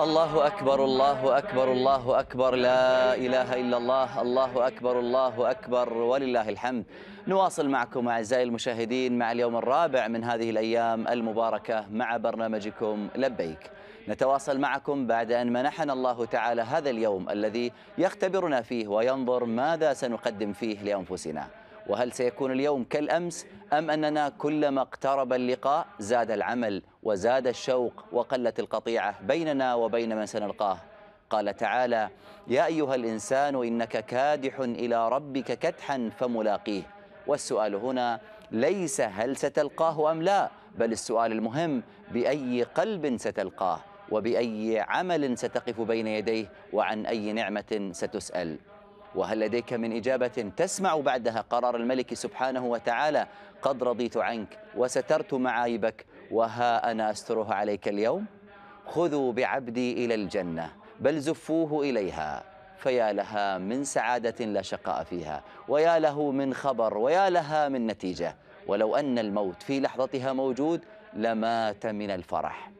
الله أكبر الله أكبر الله أكبر لا إله إلا الله الله أكبر الله أكبر ولله الحمد نواصل معكم أعزائي المشاهدين مع اليوم الرابع من هذه الأيام المباركة مع برنامجكم لبيك نتواصل معكم بعد أن منحنا الله تعالى هذا اليوم الذي يختبرنا فيه وينظر ماذا سنقدم فيه لأنفسنا وهل سيكون اليوم كالأمس أم أننا كلما اقترب اللقاء زاد العمل وزاد الشوق وقلت القطيعة بيننا وبين من سنلقاه قال تعالى يا أيها الإنسان إنك كادح إلى ربك كدحا فملاقيه والسؤال هنا ليس هل ستلقاه أم لا بل السؤال المهم بأي قلب ستلقاه وبأي عمل ستقف بين يديه وعن أي نعمة ستسأل وهل لديك من إجابة تسمع بعدها قرار الملك سبحانه وتعالى قد رضيت عنك وسترت معايبك وها أنا أسترها عليك اليوم خذوا بعبدي إلى الجنة بل زفوه إليها فيا لها من سعادة لا شقاء فيها ويا له من خبر ويا لها من نتيجة ولو أن الموت في لحظتها موجود لمات من الفرح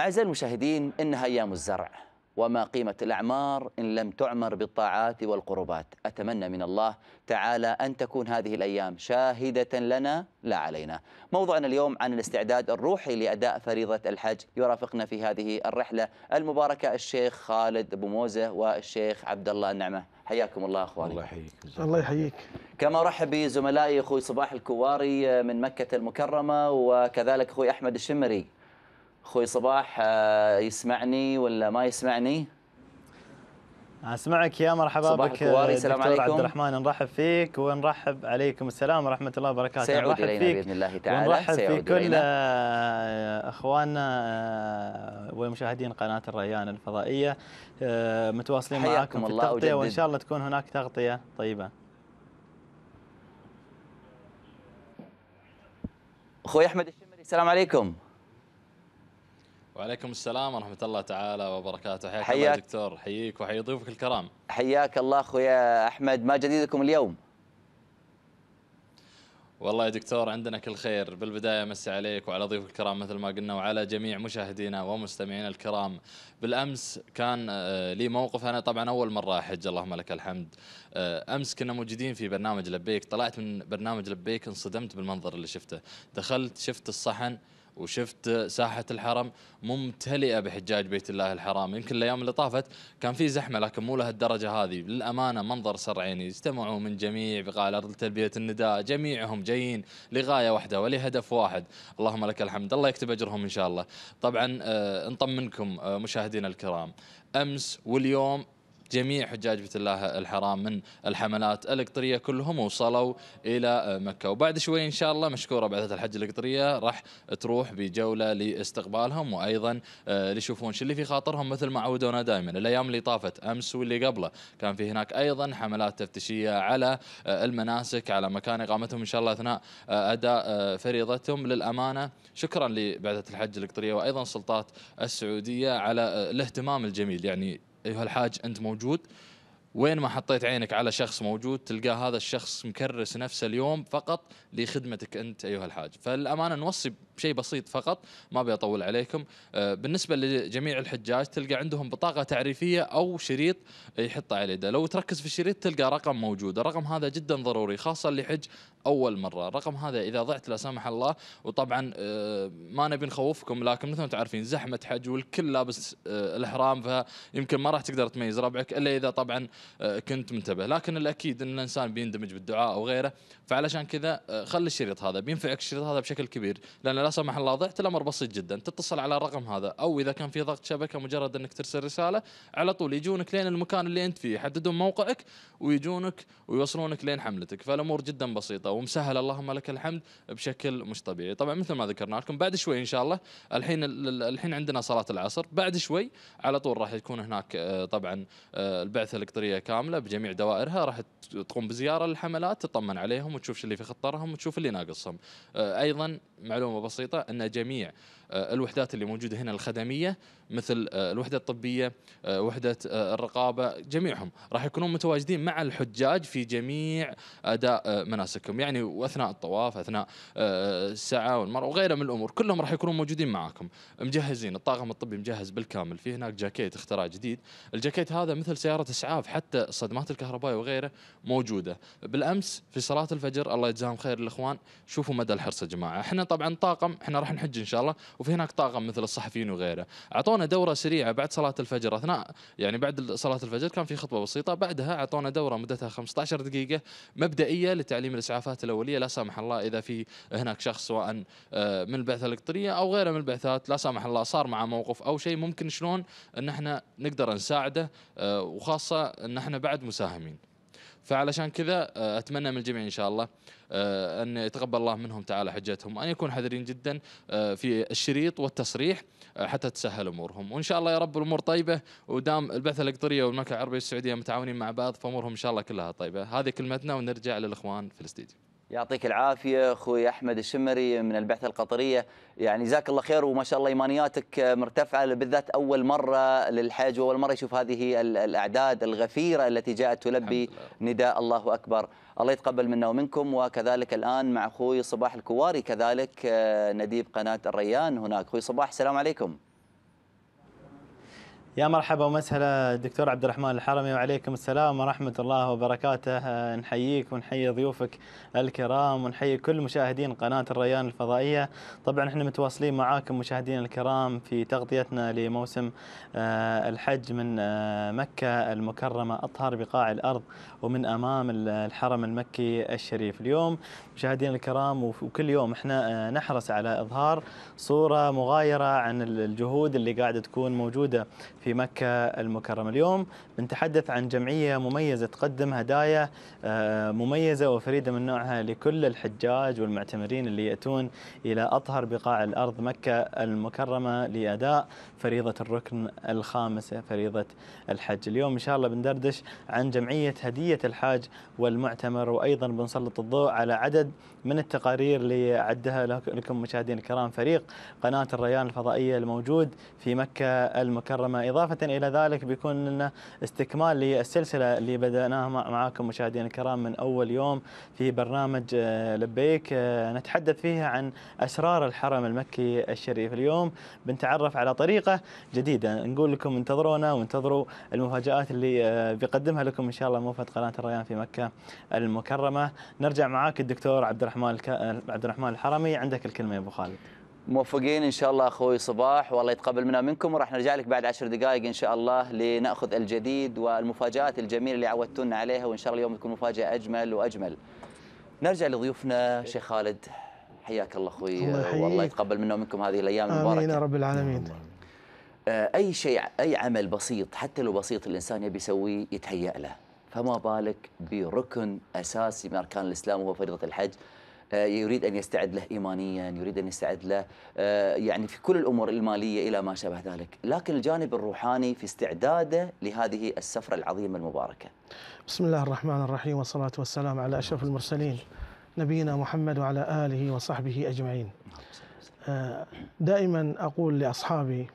أعزائي المشاهدين إنها أيام الزرع وما قيمة الأعمار إن لم تعمر بالطاعات والقربات أتمنى من الله تعالى أن تكون هذه الأيام شاهدة لنا لا علينا موضوعنا اليوم عن الاستعداد الروحي لأداء فريضة الحج يرافقنا في هذه الرحلة المباركة الشيخ خالد أبو موزة والشيخ عبد الله النعمة حياكم الله أخواني الله يحييك الله يحييك كما ارحب بزملائي أخوي صباح الكواري من مكة المكرمة وكذلك أخوي أحمد الشمري اخوي صباح آه، يسمعني ولا ما يسمعني؟ اسمعك يا مرحبا صباح بك الكواري السلام عليكم عبد الرحمن نرحب فيك ونرحب عليكم السلام ورحمه الله وبركاته سيعود الينا باذن الله تعالى ونرحب في كل إلينا. آه، اخواننا آه، ومشاهدين قناه الريان الفضائيه متواصلين معاكم في التغطيه وان شاء الله تكون هناك تغطيه طيبه اخوي احمد الشمري السلام عليكم وعليكم السلام ورحمة الله تعالى وبركاته حياك, حياك الله دكتور حييك وحيا ضيوفك الكرام حياك الله أخويا أحمد ما جديدكم اليوم؟ والله يا دكتور عندنا كل خير بالبداية مسي عليك وعلى ضيوف الكرام مثل ما قلنا وعلى جميع مشاهدينا ومستمعينا الكرام بالأمس كان آه، لي موقف أنا طبعا أول مرة أحج اللهم لك الحمد آه، أمس كنا موجودين في برنامج لبيك طلعت من برنامج لبيك انصدمت بالمنظر اللي شفته دخلت شفت الصحن وشفت ساحة الحرم ممتلئة بحجاج بيت الله الحرام يمكن الأيام اللي طافت كان في زحمة لكن مو لهالدرجة هذه للأمانة منظر سر عيني اجتمعوا من جميع بقاع الأرض لتلبية النداء جميعهم جايين لغاية واحدة ولهدف واحد اللهم لك الحمد الله يكتب أجرهم إن شاء الله طبعا آه نطمنكم آه، مشاهدينا الكرام أمس واليوم جميع حجاج بيت الله الحرام من الحملات القطريه كلهم وصلوا الى مكه وبعد شوي ان شاء الله مشكوره بعثه الحج القطريه راح تروح بجوله لاستقبالهم وايضا آه، ليشوفون شو اللي في خاطرهم مثل ما عودونا دائما الايام اللي طافت امس واللي قبله كان في هناك ايضا حملات تفتيشيه على آه، المناسك على مكان اقامتهم ان شاء الله اثناء آه، اداء فريضتهم للامانه شكرا لبعثه الحج القطريه وايضا السلطات السعوديه على الاهتمام الجميل يعني ايها الحاج انت موجود وين ما حطيت عينك على شخص موجود تلقى هذا الشخص مكرس نفسه اليوم فقط لخدمتك انت ايها الحاج فالامانه نوصي شيء بسيط فقط ما ابي اطول عليكم آه، بالنسبه لجميع الحجاج تلقى عندهم بطاقه تعريفيه او شريط يحط عليه ده لو تركز في الشريط تلقى رقم موجود الرقم هذا جدا ضروري خاصه اللي يحج اول مره الرقم هذا اذا ضعت لا سمح الله وطبعا آه، ما نبي نخوفكم لكن مثل ما تعرفين زحمه حج والكل لابس آه، الاحرام فيمكن ما راح تقدر تميز ربعك الا اذا طبعا كنت منتبه لكن الاكيد ان الانسان بيندمج بالدعاء او غيره فعلشان كذا خلي الشريط هذا بينفعك الشريط هذا بشكل كبير لان لا سمح الله ضعت الامر بسيط جدا تتصل على الرقم هذا او اذا كان في ضغط شبكه مجرد انك ترسل رساله على طول يجونك لين المكان اللي انت فيه يحددون موقعك ويجونك ويوصلونك لين حملتك فالامور جدا بسيطه ومسهله اللهم لك الحمد بشكل مش طبيعي طبعا مثل ما ذكرنا لكم بعد شوي ان شاء الله الحين الحين عندنا صلاه العصر بعد شوي على طول راح يكون هناك آه، طبعا آه، البعثه الالكترونيه كامله بجميع دوائرها راح تقوم بزياره للحملات تطمن عليهم وتشوف اللي في خطرهم وتشوف اللي ناقصهم آه، ايضا معلومه بسيطه بسيطة أن جميع آه، الوحدات اللي موجوده هنا الخدميه مثل آه، الوحده الطبيه آه، وحده الرقابه جميعهم راح يكونون متواجدين مع الحجاج في جميع اداء مناسكهم يعني واثناء الطواف اثناء السعه والمرء وغيره من الامور كلهم راح يكونون موجودين معاكم مجهزين الطاقم الطبي مجهز بالكامل في هناك جاكيت اختراع جديد الجاكيت هذا مثل سياره اسعاف حتى الصدمات الكهربائيه وغيره موجوده بالامس في صلاه الفجر الله يجزاهم خير الاخوان شوفوا مدى الحرص يا جماعه احنا طبعا طاقم احنا راح نحج ان شاء الله وفي هناك طاقم مثل الصحفيين وغيره اعطونا دوره سريعه بعد صلاه الفجر اثناء يعني بعد صلاه الفجر كان في خطبه بسيطه بعدها اعطونا دوره مدتها 15 دقيقه مبدئيه لتعليم الاسعافات الاوليه لا سمح الله اذا في هناك شخص سواء آه، من البعثه الالكترونيه او غيره من البعثات لا سمح الله صار معه موقف او شيء ممكن شلون ان احنا نقدر نساعده آه، وخاصه ان احنا بعد مساهمين فعلشان كذا آه، اتمنى من الجميع ان شاء الله آه، ان يتقبل الله منهم تعالى حجتهم وان يكون حذرين جدا آه، في الشريط والتصريح حتى تسهل امورهم وان شاء الله يا رب الامور طيبه ودام البعثه القطريه والمملكه العربيه السعوديه متعاونين مع بعض فامورهم ان شاء الله كلها طيبه هذه كلمتنا ونرجع للاخوان في الاستديو يعطيك العافيه اخوي احمد الشمري من البعثه القطريه يعني جزاك الله خير وما شاء الله ايمانياتك مرتفعه بالذات اول مره للحج واول مره يشوف هذه الاعداد الغفيره التي جاءت تلبي نداء الله اكبر الله يتقبل منا ومنكم وكذلك الان مع اخوي صباح الكواري كذلك آه، نديب قناه الريان هناك اخوي صباح السلام عليكم يا مرحبا ومسهلا دكتور عبد الرحمن الحرمي وعليكم السلام ورحمة الله وبركاته آه، نحييك ونحيي ضيوفك الكرام ونحيي كل مشاهدين قناة الريان الفضائية طبعا احنا متواصلين معاكم مشاهدين الكرام في تغطيتنا لموسم آه، الحج من آه، مكة المكرمة أطهر بقاع الأرض ومن امام الحرم المكي الشريف اليوم مشاهدينا الكرام وكل يوم احنا آه، نحرص على اظهار صوره مغايره عن الجهود اللي قاعده تكون موجوده في مكه المكرمه اليوم بنتحدث عن جمعيه مميزه تقدم هدايا آه، مميزه وفريده من نوعها لكل الحجاج والمعتمرين اللي ياتون الى اطهر بقاع الارض مكه المكرمه لاداء فريضه الركن الخامسه فريضه الحج اليوم ان شاء الله بندردش عن جمعيه هديه عملية الحاج والمعتمر وأيضا بنسلط الضوء على عدد من التقارير اللي عدها لكم مشاهدينا الكرام فريق قناة الريان الفضائية الموجود في مكة المكرمة إضافة إلى ذلك بيكون لنا استكمال للسلسلة اللي بدأناها معاكم مشاهدينا الكرام من أول يوم في برنامج آه، لبيك آه، نتحدث فيها عن أسرار الحرم المكي الشريف اليوم بنتعرف على طريقة جديدة نقول لكم انتظرونا وانتظروا المفاجآت اللي آه، بيقدمها لكم إن شاء الله موفد قناة قناه الريان في مكه المكرمه نرجع معاك الدكتور عبد الرحمن الك... عبد الرحمن الحرمي عندك الكلمه يا ابو خالد موفقين ان شاء الله اخوي صباح والله يتقبل منا منكم وراح نرجع لك بعد عشر دقائق ان شاء الله لناخذ الجديد والمفاجات الجميله اللي عودتونا عليها وان شاء الله اليوم تكون مفاجاه اجمل واجمل. نرجع لضيوفنا شيخ خالد حياك الله اخوي والله يتقبل منا ومنكم هذه الايام المباركه. امين يا رب العالمين. آه، اي شيء اي عمل بسيط حتى لو بسيط الانسان يبي يسويه يتهيأ له. فما بالك بركن أساسي من أركان الإسلام وهو فريضة الحج آه، يريد أن يستعد له إيمانيا يريد أن يستعد له آه، يعني في كل الأمور المالية إلى ما شابه ذلك لكن الجانب الروحاني في استعداده لهذه السفرة العظيمة المباركة بسم الله الرحمن الرحيم والصلاة والسلام على أشرف نعم. المرسلين نبينا محمد وعلى آله وصحبه أجمعين آه، دائما أقول لأصحابي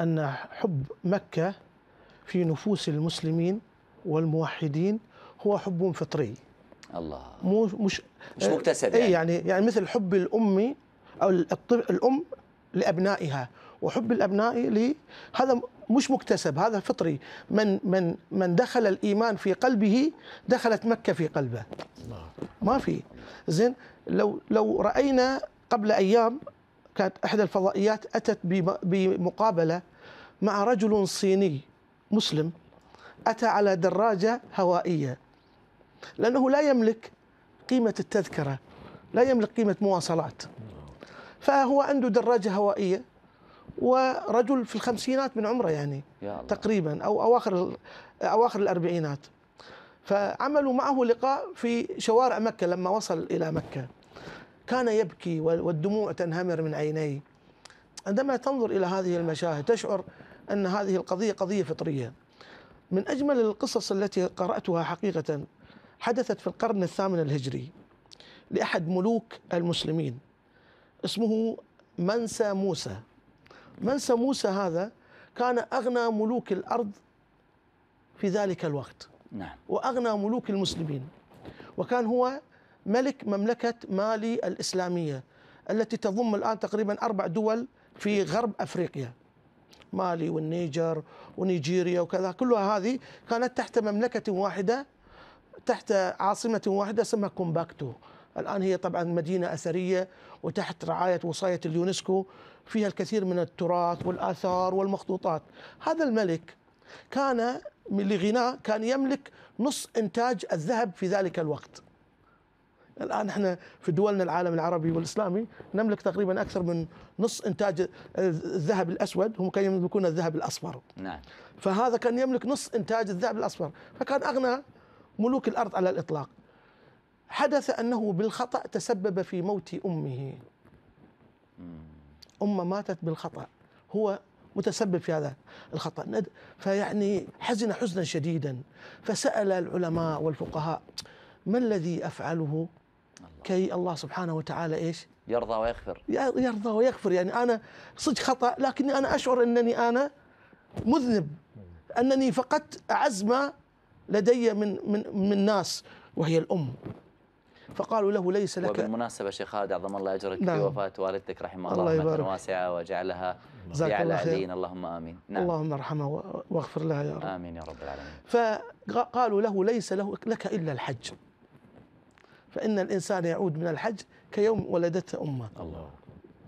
أن حب مكة في نفوس المسلمين والموحدين هو حب فطري الله مو مش مش آه، مكتسب إيه، يعني. يعني يعني مثل حب الام او الام لابنائها وحب الابناء لي هذا مش مكتسب هذا فطري من من من دخل الايمان في قلبه دخلت مكه في قلبه ما في زين لو لو راينا قبل ايام كانت احدى الفضائيات اتت بمقابله مع رجل صيني مسلم أتى على دراجة هوائية لأنه لا يملك قيمة التذكرة لا يملك قيمة مواصلات فهو عنده دراجة هوائية ورجل في الخمسينات من عمره يعني تقريبا أو أواخر أواخر الأربعينات فعملوا معه لقاء في شوارع مكة لما وصل إلى مكة كان يبكي والدموع تنهمر من عينيه عندما تنظر إلى هذه المشاهد تشعر أن هذه القضية قضية فطرية من أجمل القصص التي قرأتها حقيقة حدثت في القرن الثامن الهجري لأحد ملوك المسلمين اسمه منسى موسى منسى موسى هذا كان أغنى ملوك الأرض في ذلك الوقت نعم. وأغنى ملوك المسلمين وكان هو ملك مملكة مالي الإسلامية التي تضم الآن تقريبا أربع دول في غرب أفريقيا مالي والنيجر ونيجيريا وكذا كلها هذه كانت تحت مملكة واحدة تحت عاصمة واحدة اسمها كومباكتو الآن هي طبعا مدينة أثرية وتحت رعاية وصاية اليونسكو فيها الكثير من التراث والآثار والمخطوطات هذا الملك كان لغناء لغناه كان يملك نص إنتاج الذهب في ذلك الوقت الان احنا في دولنا العالم العربي والاسلامي نملك تقريبا اكثر من نص انتاج الذهب الاسود هم كانوا يملكون الذهب الاصفر نعم فهذا كان يملك نص انتاج الذهب الاصفر فكان اغنى ملوك الارض على الاطلاق حدث انه بالخطا تسبب في موت امه امه ماتت بالخطا هو متسبب في هذا الخطا فيعني حزن حزنا شديدا فسال العلماء والفقهاء ما الذي افعله كي الله سبحانه وتعالى ايش؟ يرضى ويغفر يرضى ويغفر يعني انا صدق خطا لكني انا اشعر انني انا مذنب انني فقدت اعز ما لدي من من من ناس وهي الام فقالوا له ليس لك وبالمناسبه شيخ خالد عظم الله اجرك نعم. في وفاه والدتك رحمه الله, الله رحمه واسعه وجعلها في اعلى عليين اللهم امين نعم. اللهم ارحمها واغفر لها يا رب امين يا رب العالمين فقالوا له ليس له لك الا الحج فإن الإنسان يعود من الحج كيوم ولدته أمه الله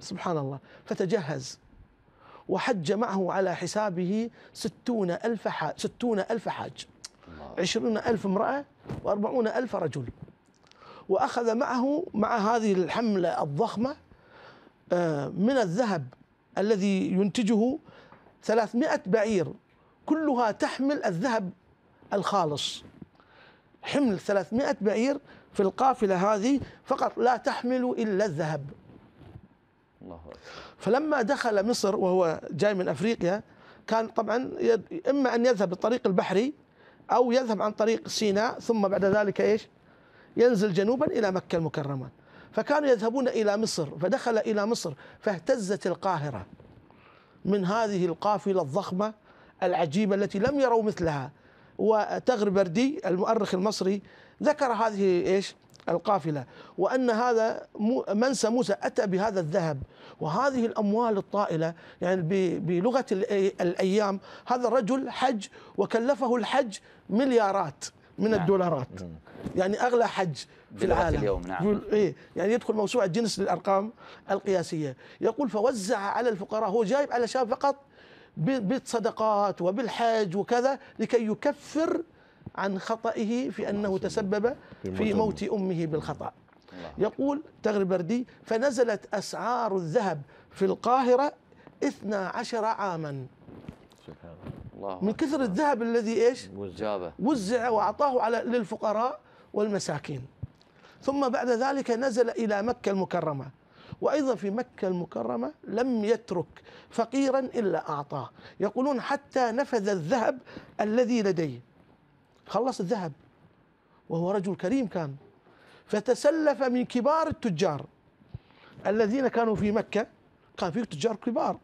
سبحان الله فتجهز وحج معه على حسابه ستون ألف حاج ستون ألف حاج عشرون ألف امرأة وأربعون ألف رجل وأخذ معه مع هذه الحملة الضخمة آه، من الذهب الذي ينتجه ثلاثمائة بعير كلها تحمل الذهب الخالص حمل ثلاثمائة بعير في القافلة هذه فقط لا تحمل إلا الذهب الله فلما دخل مصر وهو جاي من أفريقيا كان طبعا إما أن يذهب بالطريق البحري أو يذهب عن طريق سيناء ثم بعد ذلك إيش ينزل جنوبا إلى مكة المكرمة فكانوا يذهبون إلى مصر فدخل إلى مصر فاهتزت القاهرة من هذه القافلة الضخمة العجيبة التي لم يروا مثلها وتغربردي المؤرخ المصري ذكر هذه ايش؟ القافله وان هذا منسى موسى اتى بهذا الذهب وهذه الاموال الطائله يعني بلغه الايام هذا الرجل حج وكلفه الحج مليارات من نعم. الدولارات يعني اغلى حج في العالم اليوم نعم إيه يعني يدخل موسوعه جنس للارقام القياسيه يقول فوزع على الفقراء هو جايب على شاب فقط بالصدقات وبالحج وكذا لكي يكفر عن خطئه في أنه تسبب في موت أمه بالخطأ يقول تغري بردي فنزلت أسعار الذهب في القاهرة 12 عاما سبحان الله من كثر الذهب الذي إيش وزع, وزع وأعطاه على للفقراء والمساكين ثم بعد ذلك نزل إلى مكة المكرمة وأيضا في مكة المكرمة لم يترك فقيرا إلا أعطاه يقولون حتى نفذ الذهب الذي لديه خلص الذهب وهو رجل كريم كان فتسلف من كبار التجار الذين كانوا في مكة كان فيه تجار كبار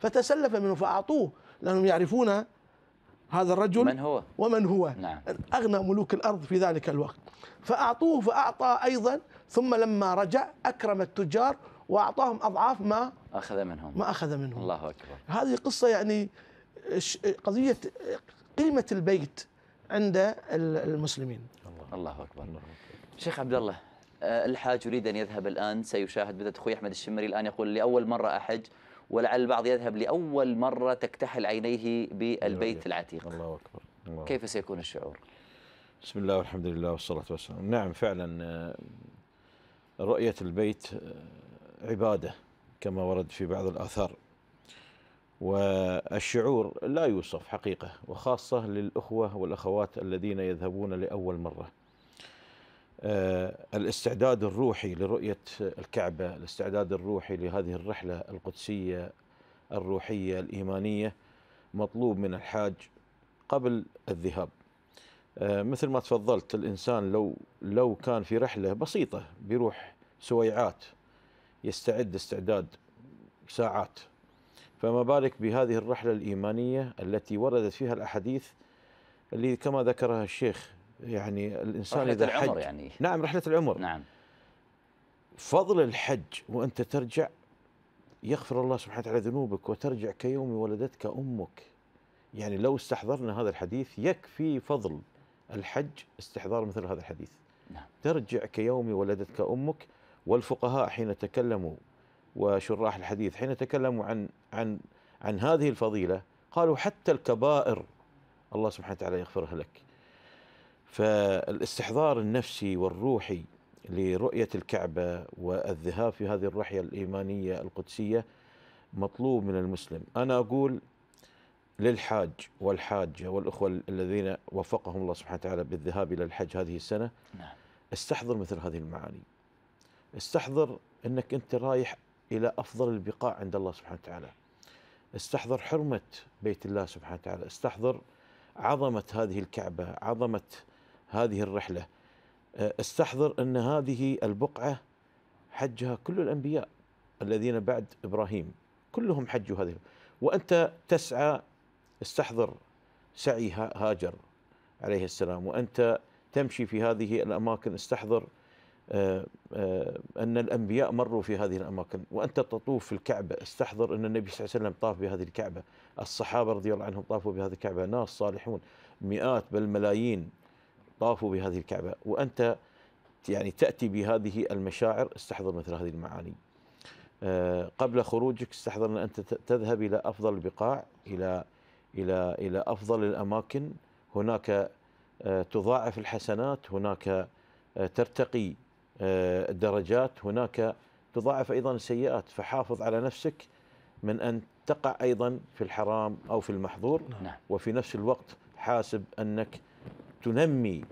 فتسلف منهم فأعطوه لأنهم يعرفون هذا الرجل من هو ومن هو نعم. أغنى ملوك الأرض في ذلك الوقت فأعطوه فأعطى أيضا ثم لما رجع أكرم التجار وأعطاهم أضعاف ما أخذ منهم ما أخذ منهم الله أكبر هذه قصة يعني قضية قيمة البيت عند المسلمين الله, الله أكبر شيخ عبد الله آه، الحاج يريد أن يذهب الآن سيشاهد بذات أخوي أحمد الشمري الآن يقول لأول مرة أحج ولعل البعض يذهب لأول مرة تكتحل عينيه بالبيت العتيق الله أكبر الله كيف سيكون الشعور؟ بسم الله والحمد لله والصلاة والسلام نعم فعلا آه، رؤية البيت آه، عبادة كما ورد في بعض الآثار والشعور لا يوصف حقيقة وخاصة للأخوة والأخوات الذين يذهبون لأول مرة آه، الاستعداد الروحي لرؤية الكعبة الاستعداد الروحي لهذه الرحلة القدسية الروحية الإيمانية مطلوب من الحاج قبل الذهاب آه، مثل ما تفضلت الإنسان لو لو كان في رحلة بسيطة بيروح سويعات يستعد استعداد ساعات فما بالك بهذه الرحلة الإيمانية التي وردت فيها الأحاديث اللي كما ذكرها الشيخ يعني الإنسان رحلة إذا العمر حج يعني نعم رحلة العمر نعم فضل الحج وأنت ترجع يغفر الله سبحانه وتعالى ذنوبك وترجع كيوم ولدتك أمك يعني لو استحضرنا هذا الحديث يكفي فضل الحج استحضار مثل هذا الحديث نعم. ترجع كيوم ولدتك أمك والفقهاء حين تكلموا وشراح الحديث حين تكلموا عن عن عن هذه الفضيله قالوا حتى الكبائر الله سبحانه وتعالى يغفرها لك. فالاستحضار النفسي والروحي لرؤيه الكعبه والذهاب في هذه الرحله الايمانيه القدسيه مطلوب من المسلم، انا اقول للحاج والحاجه والاخوه الذين وفقهم الله سبحانه وتعالى بالذهاب الى الحج هذه السنه نعم. استحضر مثل هذه المعاني. استحضر انك انت رايح إلى أفضل البقاع عند الله سبحانه وتعالى استحضر حرمة بيت الله سبحانه وتعالى استحضر عظمة هذه الكعبة عظمة هذه الرحلة أه، استحضر أن هذه البقعة حجها كل الأنبياء الذين بعد إبراهيم كلهم حجوا هذه وأنت تسعى استحضر سعي هاجر عليه السلام وأنت تمشي في هذه الأماكن استحضر آه، آه، أن الأنبياء مروا في هذه الأماكن وأنت تطوف في الكعبة استحضر أن النبي صلى الله عليه وسلم طاف بهذه الكعبة الصحابة رضي الله عنهم طافوا بهذه الكعبة ناس صالحون مئات بل ملايين طافوا بهذه الكعبة وأنت يعني تأتي بهذه المشاعر استحضر مثل هذه المعاني آه، قبل خروجك استحضر أن أنت تذهب إلى أفضل البقاع إلى إلى إلى أفضل الأماكن هناك تضاعف الحسنات هناك ترتقي آه، الدرجات هناك تضاعف ايضا السيئات فحافظ على نفسك من ان تقع ايضا في الحرام او في المحظور نعم. نعم. وفي نفس الوقت حاسب انك تنمي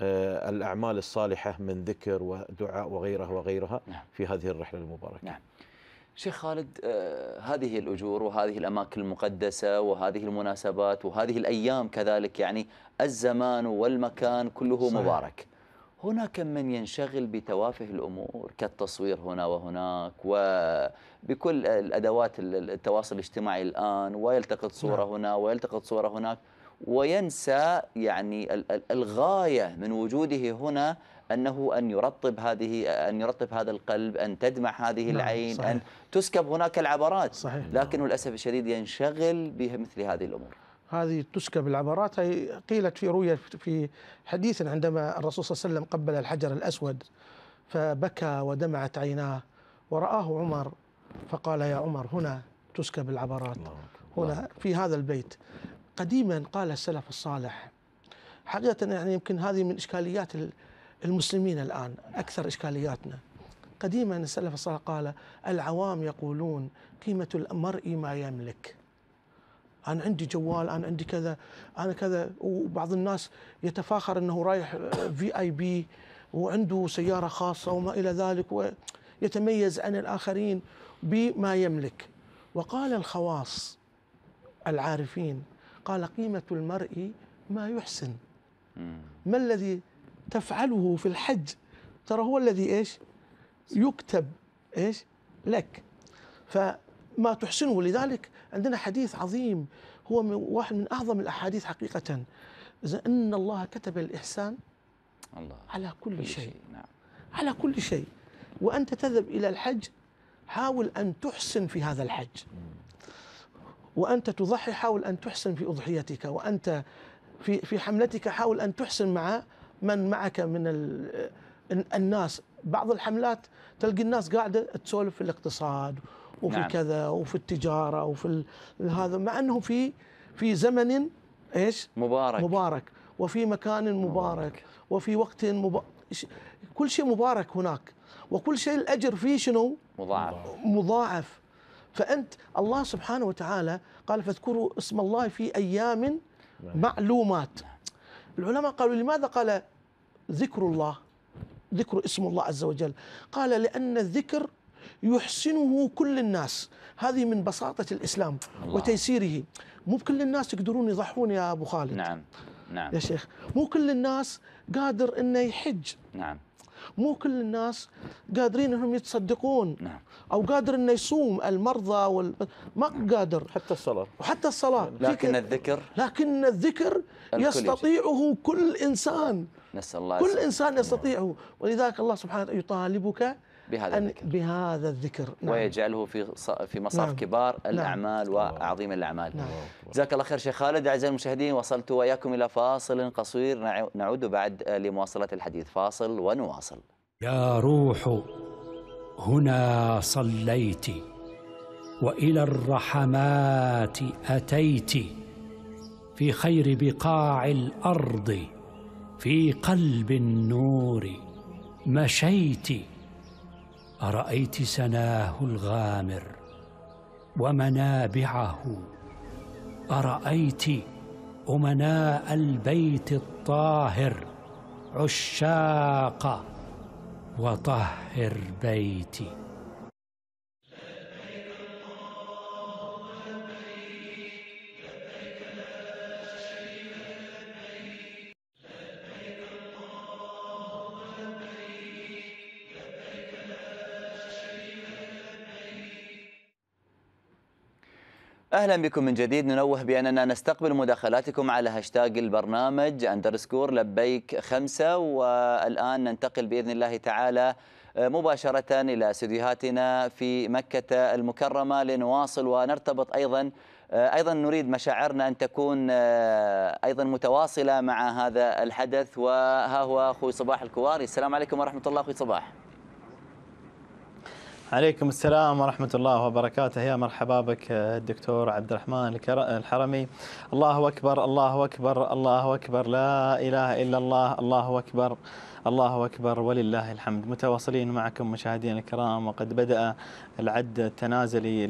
آه، الاعمال الصالحه من ذكر ودعاء وغيرها وغيرها نعم. في هذه الرحله المباركه. نعم. شيخ خالد آه، هذه الاجور وهذه الاماكن المقدسه وهذه المناسبات وهذه الايام كذلك يعني الزمان والمكان كله صحيح. مبارك. هناك من ينشغل بتوافه الامور كالتصوير هنا وهناك وبكل الادوات التواصل الاجتماعي الان ويلتقط صوره نعم. هنا ويلتقط صوره هناك وينسى يعني الغايه من وجوده هنا انه ان يرطب هذه ان يرطب هذا القلب، ان تدمع هذه نعم العين، صحيح. ان تسكب هناك العبرات صحيح نعم. لكنه للاسف الشديد ينشغل بمثل هذه الامور. هذه تسكب العبرات هي قيلت في رؤية في حديث عندما الرسول صلى الله عليه وسلم قبل الحجر الأسود فبكى ودمعت عيناه ورآه عمر فقال يا عمر هنا تسكب العبرات هنا في هذا البيت قديما قال السلف الصالح حقيقة يعني يمكن هذه من إشكاليات المسلمين الآن أكثر إشكالياتنا قديما السلف الصالح قال العوام يقولون قيمة المرء ما يملك انا عندي جوال انا عندي كذا انا كذا وبعض الناس يتفاخر انه رايح في اي بي وعنده سياره خاصه وما الى ذلك ويتميز عن الاخرين بما يملك وقال الخواص العارفين قال قيمه المرء ما يحسن ما الذي تفعله في الحج ترى هو الذي ايش يكتب ايش لك فما تحسنه لذلك عندنا حديث عظيم هو من واحد من أعظم الأحاديث حقيقة إذا أن الله كتب الإحسان الله على كل, كل شيء, شيء نعم. على كل شيء وأنت تذهب إلى الحج حاول أن تحسن في هذا الحج وأنت تضحي حاول أن تحسن في أضحيتك وأنت في في حملتك حاول أن تحسن مع من معك من الناس بعض الحملات تلقي الناس قاعدة تسولف في الاقتصاد وفي نعم. كذا وفي التجاره وفي هذا مع انه في في زمن ايش؟ مبارك مبارك وفي مكان مبارك, مبارك. وفي وقت مبارك كل شيء مبارك هناك وكل شيء الاجر فيه شنو؟ مضاعف مضاعف فانت الله سبحانه وتعالى قال فاذكروا اسم الله في ايام نعم. معلومات العلماء قالوا لماذا قال ذكر الله ذكر اسم الله عز وجل قال لأن الذكر يحسنه كل الناس هذه من بساطة الإسلام الله. وتيسيره مو كل الناس يقدرون يضحون يا أبو خالد نعم نعم يا شيخ مو كل الناس قادر أنه يحج نعم مو كل الناس قادرين انهم يتصدقون نعم. او قادر انه يصوم المرضى وال... ما نعم. قادر حتى الصلاه وحتى الصلاه لكن الذكر لكن الذكر يستطيعه كل انسان نسال الله كل انسان يستطيعه ولذلك الله سبحانه يطالبك بهذا الذكر بهذا الذكر نعم ويجعله في في مصاف نعم كبار نعم. الأعمال نعم وعظيم الأعمال نعم جزاك الله خير شيخ خالد أعزائي المشاهدين وصلت وإياكم إلى فاصل قصير نعود بعد آه، لمواصلة الحديث فاصل ونواصل يا روح هنا صليت والى الرحمات اتيت في خير بقاع الارض في قلب النور مشيت أرأيت سناه الغامر ومنابعه أرأيت أمناء البيت الطاهر عشاق وطهر بيتي أهلا بكم من جديد ننوه بأننا نستقبل مداخلاتكم على هاشتاج البرنامج أندرسكور لبيك خمسة والآن ننتقل بإذن الله تعالى آه، مباشرة إلى استديوهاتنا في مكة المكرمة لنواصل ونرتبط أيضا آه، أيضا نريد مشاعرنا أن تكون آه، أيضا متواصلة مع هذا الحدث وها هو أخوي صباح الكواري السلام عليكم ورحمة الله أخوي صباح عليكم السلام ورحمة الله وبركاته يا مرحبا بك الدكتور عبد الرحمن الحرمي الله أكبر الله أكبر الله أكبر لا إله إلا الله الله أكبر الله أكبر ولله الحمد متواصلين معكم مشاهدينا الكرام وقد بدأ العد التنازلي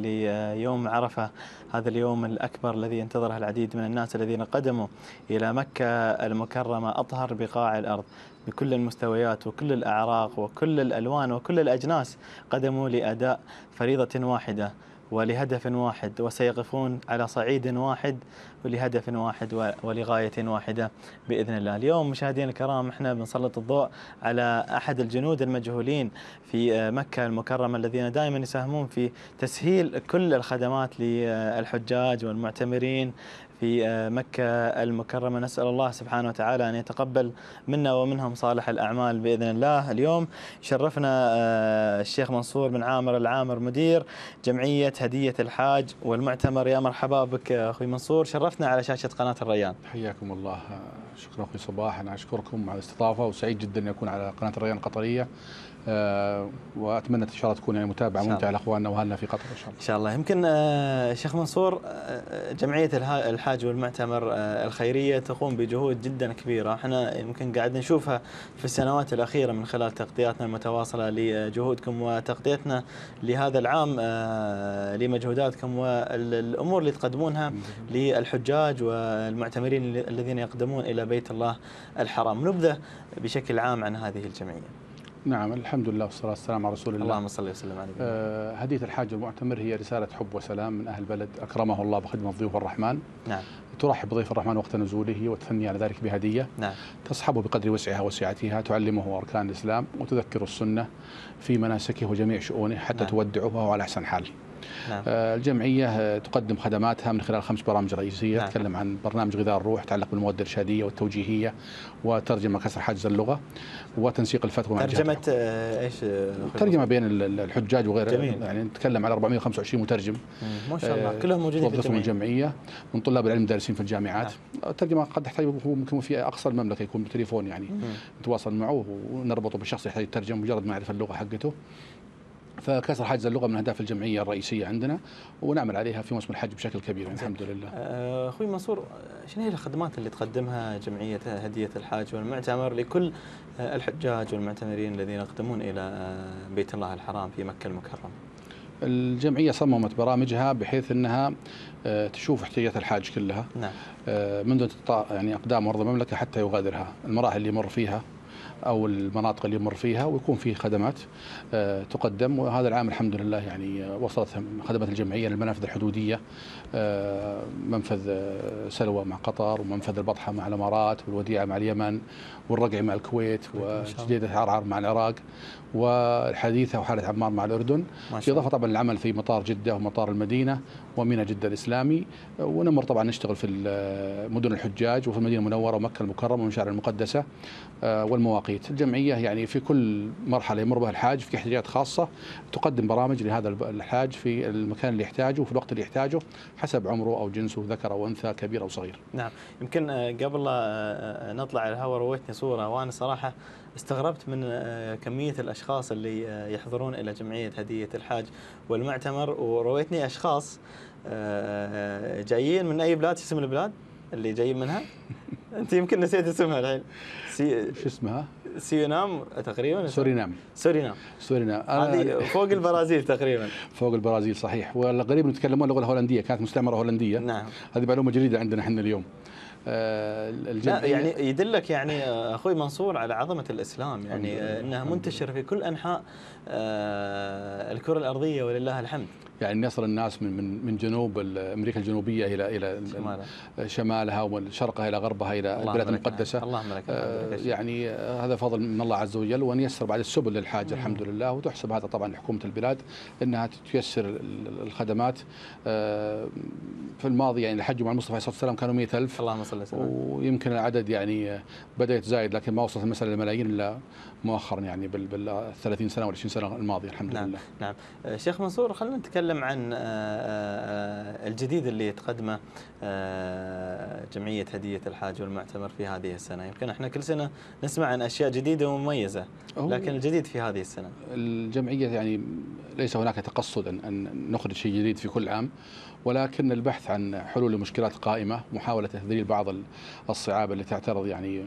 ليوم عرفة هذا اليوم الأكبر الذي ينتظره العديد من الناس الذين قدموا إلى مكة المكرمة أطهر بقاع الأرض بكل المستويات وكل الأعراق وكل الألوان وكل الأجناس قدموا لأداء فريضة واحدة ولهدف واحد وسيقفون على صعيد واحد ولهدف واحد ولغاية واحدة بإذن الله اليوم مشاهدينا الكرام احنا بنسلط الضوء على أحد الجنود المجهولين في آه، مكة المكرمة الذين دائما يساهمون في تسهيل كل الخدمات للحجاج والمعتمرين في آه، مكة المكرمة نسأل الله سبحانه وتعالى أن يتقبل منا ومنهم صالح الأعمال بإذن الله اليوم شرفنا آه، الشيخ منصور بن عامر العامر مدير جمعية هدية الحاج والمعتمر يا مرحبا بك آه، أخوي منصور شرفتنا على شاشة قناة الريان حياكم الله شكرا أخوي صباح أنا أشكركم على الاستضافة وسعيد جدا أن أكون على قناة الريان القطرية آه، واتمنى ان شاء الله تكون يعني متابعه ممتعه لاخواننا واهلنا في قطر ان شاء الله. ان شاء الله يمكن آه، شيخ منصور آه، جمعيه الحاج والمعتمر الخيريه تقوم بجهود جدا كبيره، احنا يمكن قاعد نشوفها في السنوات الاخيره من خلال تغطياتنا المتواصله لجهودكم وتغطيتنا لهذا العام لمجهوداتكم والامور اللي تقدمونها للحجاج والمعتمرين الذين يقدمون الى بيت الله الحرام، نبذه بشكل عام عن هذه الجمعيه. نعم الحمد لله والصلاة والسلام على رسول الله اللهم صل وسلم عليه آه هدية الحاج المعتمر هي رسالة حب وسلام من أهل البلد أكرمه الله بخدمة ضيوف الرحمن نعم ترحب بضيف الرحمن وقت نزوله وتثني على ذلك بهدية نعم تصحبه بقدر وسعها وسعتها تعلمه أركان الإسلام وتذكر السنة في مناسكه وجميع شؤونه حتى نعم تودعه وهو على أحسن حال نعم. آه، الجمعية آه، تقدم خدماتها من خلال خمس برامج رئيسية نعم. تتكلم عن برنامج غذاء الروح يتعلق بالمواد الإرشادية والتوجيهية وترجمة كسر حاجز اللغة وتنسيق الفتوى مع ترجمة آه، ايش ترجمة بين الحجاج وغيره جميل. يعني نتكلم على 425 مترجم ما شاء الله كلهم موجودين في الجمعية. الجمعية من طلاب العلم دارسين في الجامعات نعم. الترجمة قد تحتاج ممكن في أقصى المملكة يكون بالتليفون يعني نتواصل معه ونربطه بالشخص يحتاج يترجم مجرد ما يعرف اللغة حقته فكسر حاجز اللغه من اهداف الجمعيه الرئيسيه عندنا ونعمل عليها في موسم الحج بشكل كبير الحمد لله. آه، اخوي منصور شنو هي الخدمات اللي تقدمها جمعيه هديه الحاج والمعتمر لكل آه، الحجاج والمعتمرين الذين يقدمون الى آه، بيت الله الحرام في مكه المكرمه؟ الجمعيه صممت برامجها بحيث انها تشوف احتياجات الحاج كلها نعم. منذ يعني اقدام ارض المملكه حتى يغادرها، المراحل اللي يمر فيها او المناطق اللي يمر فيها ويكون في خدمات آه، تقدم وهذا العام الحمد لله يعني آه، وصلت خدمات الجمعيه للمنافذ الحدوديه آه، منفذ سلوى مع قطر ومنفذ البطحه مع الامارات والوديعه مع اليمن والرقع مع الكويت وجديده عرعر مع العراق والحديثه وحاله عمار مع الاردن اضافه طبعا العمل في مطار جده ومطار المدينه وميناء جده الاسلامي ونمر طبعا نشتغل في مدن الحجاج وفي المدينه المنوره ومكه المكرمه والمشاعر المقدسه آه، والمواقيت الجمعية يعني في كل مرحلة يمر بها الحاج في احتياجات خاصة تقدم برامج لهذا الحاج في المكان اللي يحتاجه وفي الوقت اللي يحتاجه حسب عمره أو جنسه ذكر أو أنثى كبير أو صغير نعم يمكن آه، قبل آه، نطلع الهواء رويتني صورة وأنا صراحة استغربت من كمية الأشخاص اللي يحضرون إلى جمعية هدية الحاج والمعتمر ورويتني أشخاص جايين من أي بلاد اسم البلاد اللي جايين منها انت يمكن نسيت اسمها الحين سي... شو اسمها؟ سيونام تقريبا سورينام سورينام سورينام هذه فوق البرازيل تقريبا فوق البرازيل صحيح والغريب انهم يتكلمون اللغه الهولنديه كانت مستعمره هولنديه نعم هذه معلومه جديده عندنا احنا اليوم آه، الجمعية لا يعني يدلك يعني آه، اخوي منصور على عظمه الاسلام يعني آه، انه منتشر في كل انحاء الكره الارضيه ولله الحمد يعني يصل الناس من من من جنوب امريكا الجنوبيه الى الى شمالها, شمالها ومن شرقها الى غربها الى البلاد المقدسه اللهم لك آه، يعني آه، هذا فضل من الله عز وجل وان يسر بعد السبل للحاج الحمد لله وتحسب هذا طبعا حكومه البلاد انها تيسر الخدمات آه، في الماضي يعني الحج مع المصطفى عليه الصلاه والسلام كانوا 100000 اللهم صل وسلم ويمكن العدد يعني بدا يتزايد لكن ما وصلت المساله للملايين الا مؤخرا يعني بال 30 سنه وال 20 سنه الماضيه الحمد نعم لله. نعم آه، شيخ منصور خلينا نتكلم عن آه، آه، الجديد اللي تقدمه جمعيه هديه الحاج والمعتمر في هذه السنه يمكن احنا كل سنه نسمع عن اشياء جديده ومميزه لكن الجديد في هذه السنه الجمعيه يعني ليس هناك تقصد ان نخرج شيء جديد في كل عام ولكن البحث عن حلول لمشكلات قائمه محاوله تذليل بعض الصعاب اللي تعترض يعني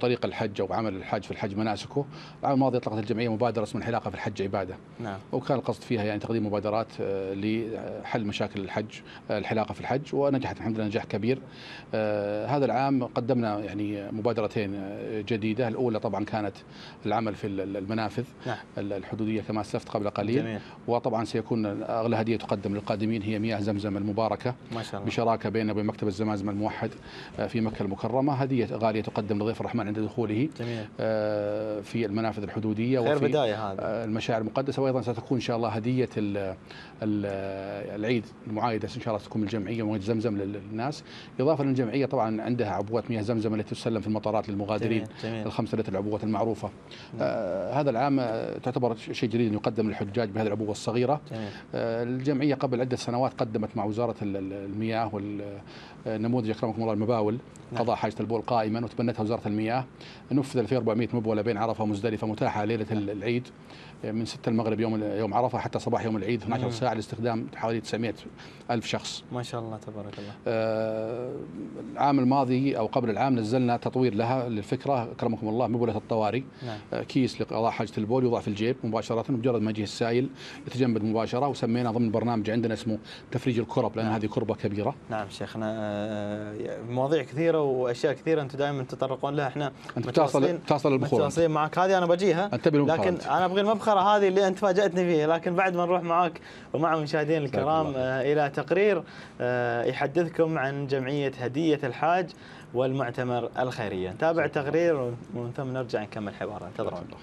طريق الحج او عمل الحج في الحج مناسكه، العام الماضي اطلقت الجمعيه مبادره اسمها الحلاقه في الحج عباده. نعم. وكان القصد فيها يعني تقديم مبادرات آه، لحل مشاكل الحج آه، الحلاقه في الحج ونجحت الحمد لله نجاح كبير. آه، هذا العام قدمنا يعني مبادرتين جديده، الاولى طبعا كانت العمل في المنافذ نعم. الحدوديه كما اسلفت قبل قليل جميل. وطبعا سيكون اغلى هديه تقدم للقادمين هي مياه زمزم المباركه ما شاء الله. بشراكه بيننا وبين مكتب الزمازم الموحد في مكه المكرمه، هديه غاليه تقدم لضيف الرحمن عند دخوله جميل. آه، في المنافذ الحدودية خير وفي بداية هذه آه، المشاعر المقدسة وأيضا ستكون إن شاء الله هدية العيد المعايدة إن شاء الله ستكون الجمعية ومياه زمزم للناس إضافة للجمعية طبعا عندها عبوات مياه زمزم التي تسلم في المطارات للمغادرين جميل. الخمسة لتر العبوات المعروفة نعم. آه، هذا العام تعتبر شيء جديد يقدم للحجاج بهذه العبوة الصغيرة جميل. الجمعية قبل عدة سنوات قدمت مع وزارة المياه آه، نموذج اكرمكم الله المباول نعم. قضاء حاجه البول قائما وتبنتها وزاره المياه نفذ 2400 مبوله بين عرفه ومزدلفه متاحه ليله العيد آه، من 6 المغرب يوم يوم عرفه حتى صباح يوم العيد 12 نعم. ساعه لاستخدام حوالي 900 الف شخص ما شاء الله تبارك الله آه العام الماضي او قبل العام نزلنا تطوير لها للفكره اكرمكم الله مبوله الطواري نعم. آه كيس لقضاء حاجه البول يوضع في الجيب مباشره مجرد ما يجيه السائل يتجمد مباشره وسمينا ضمن برنامج عندنا اسمه تفريج الكرب لان نعم. هذه كربه كبيره نعم شيخنا آه، مواضيع كثيره واشياء كثيره انتم دائما تتطرقون لها احنا انت بتصل تصل المخور متواصلين معك هذه انا بجيها انت لكن انا ابغي المبخره هذه اللي انت فاجاتني فيها لكن بعد ما نروح معاك ومع مشاهدينا الكرام آه، الى تقرير آه، يحدثكم عن جمعيه هديه الحاج والمعتمر الخيريه نتابع التقرير ومن ثم نرجع نكمل حوارنا انتظرونا الله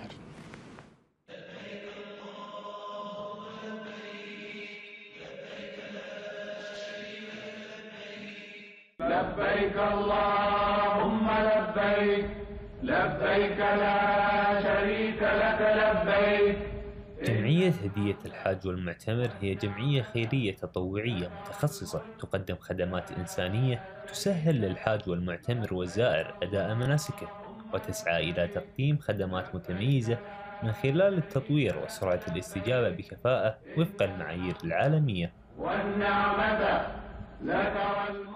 لبيك اللهم لبيك لبيك لا شريك لك لبيك جمعية هدية الحاج والمعتمر هي جمعية خيرية تطوعية متخصصة تقدم خدمات إنسانية تسهل للحاج والمعتمر والزائر أداء مناسكه وتسعى إلى تقديم خدمات متميزة من خلال التطوير وسرعة الاستجابة بكفاءة وفق المعايير العالمية والنعمة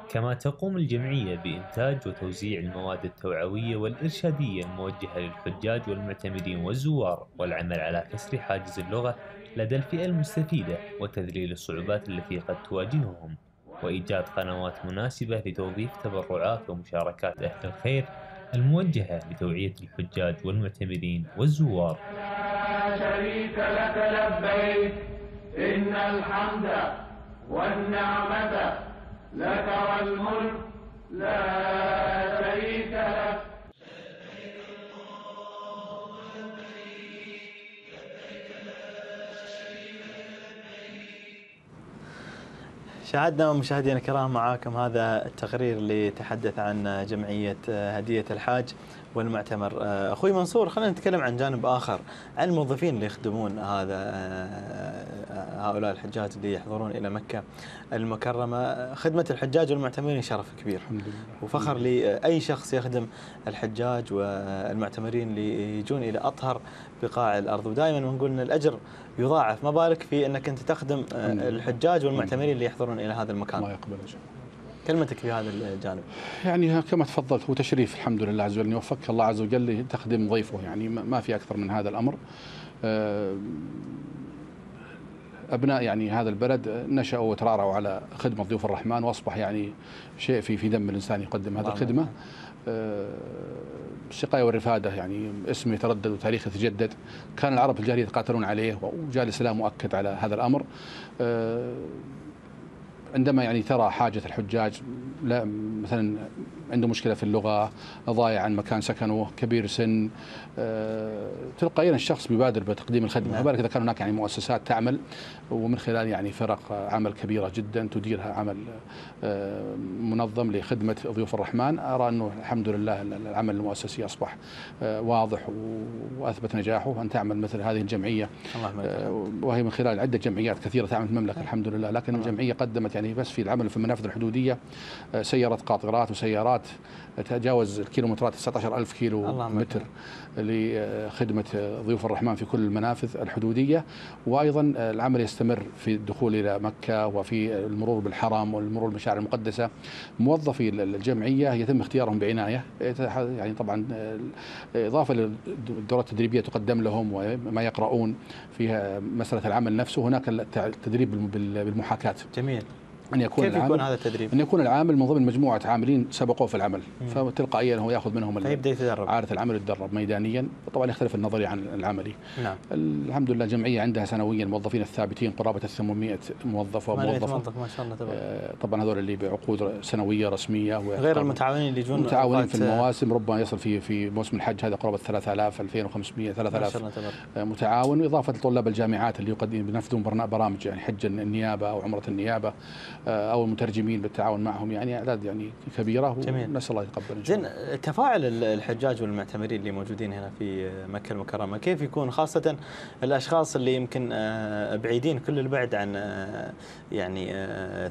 كما تقوم الجمعية بإنتاج وتوزيع المواد التوعوية والإرشادية الموجهة للحجاج والمعتمدين والزوار والعمل على كسر حاجز اللغة لدى الفئة المستفيدة وتذليل الصعوبات التي قد تواجههم وإيجاد قنوات مناسبة لتوظيف تبرعات ومشاركات أهل الخير الموجهة لتوعية الحجاج والمعتمدين والزوار لا شريك لك لبيت إن الحمد والنعمة لك الملك لا شريك لك شاهدنا مشاهدينا الكرام معاكم هذا التقرير اللي تحدث عن جمعية آه، هدية الحاج والمعتمر آه، أخوي منصور خلينا نتكلم عن جانب آخر عن الموظفين اللي يخدمون هذا آه، هؤلاء الحجاج اللي يحضرون إلى مكة المكرمة خدمة الحجاج والمعتمرين شرف كبير الحمد لله. وفخر لأي شخص يخدم الحجاج والمعتمرين اللي يجون إلى أطهر بقاع الأرض ودائما نقول أن الأجر يضاعف ما بالك في أنك أنت تخدم الحجاج والمعتمرين اللي نعم. يحضرون إلى هذا المكان الله يقبل أجل. كلمتك في هذا الجانب يعني كما تفضلت هو تشريف الحمد لله عز وجل يوفقك الله عز وجل لتخدم ضيفه يعني ما في أكثر من هذا الأمر آه، ابناء يعني هذا البلد نشأوا وترعرعوا على خدمه ضيوف الرحمن واصبح يعني شيء في في دم الانسان يقدم هذه الخدمه آه، السقايه والرفاده يعني اسمه يتردد وتاريخ يتجدد كان العرب في الجاهليه يتقاتلون عليه وجاء الاسلام مؤكد على هذا الامر آه، عندما يعني ترى حاجه الحجاج لا مثلا عنده مشكله في اللغه ضايع عن مكان سكنه كبير سن آه، تلقائيا الشخص بيبادر بتقديم الخدمه ما نعم. بالك اذا كان هناك يعني مؤسسات تعمل ومن خلال يعني فرق عمل كبيره جدا تديرها عمل آه، منظم لخدمه ضيوف الرحمن ارى انه الحمد لله العمل المؤسسي اصبح آه، واضح واثبت نجاحه ان تعمل مثل هذه الجمعيه وهي من خلال عده جمعيات كثيره تعمل في المملكه نعم. الحمد لله لكن الجمعيه قدمت يعني بس في العمل في المنافذ الحدوديه سيارات قاطرات وسيارات الكيلومترات تجاوز الكيلومترات 19000 كيلو متر لخدمة ضيوف الرحمن في كل المنافذ الحدودية وأيضا العمل يستمر في الدخول إلى مكة وفي المرور بالحرم والمرور بالمشاعر المقدسة موظفي الجمعية يتم اختيارهم بعناية يعني طبعا إضافة للدورات التدريبية تقدم لهم وما يقرؤون فيها مسألة العمل نفسه هناك التدريب بالمحاكاة جميل أن يكون كيف العامل يكون هذا التدريب؟ أن يكون العامل من ضمن مجموعة عاملين سبقوه في العمل مم. فتلقائيا هو يأخذ منهم فيبدأ يتدرب عارة العمل يتدرب ميدانيا طبعا يختلف النظري عن العملي نعم. الحمد لله الجمعية عندها سنويا موظفين الثابتين قرابة 800 موظف وموظفة موظف ما شاء الله تبارك آه، طبعا هذول اللي بعقود سنوية رسمية غير المتعاونين اللي يجون متعاونين في المواسم ربما يصل في في موسم الحج هذا قرابة 3000 2500 3000 آه متعاون وإضافة لطلاب الجامعات اللي قد ينفذون برامج يعني حج النيابة أو عمرة النيابة آه، او المترجمين بالتعاون معهم يعني اعداد يعني كبيره ونسال الله يتقبل ان شاء الله. زين تفاعل الحجاج والمعتمرين اللي موجودين هنا في مكه المكرمه كيف يكون خاصه الاشخاص اللي يمكن آه، بعيدين كل البعد عن آه، يعني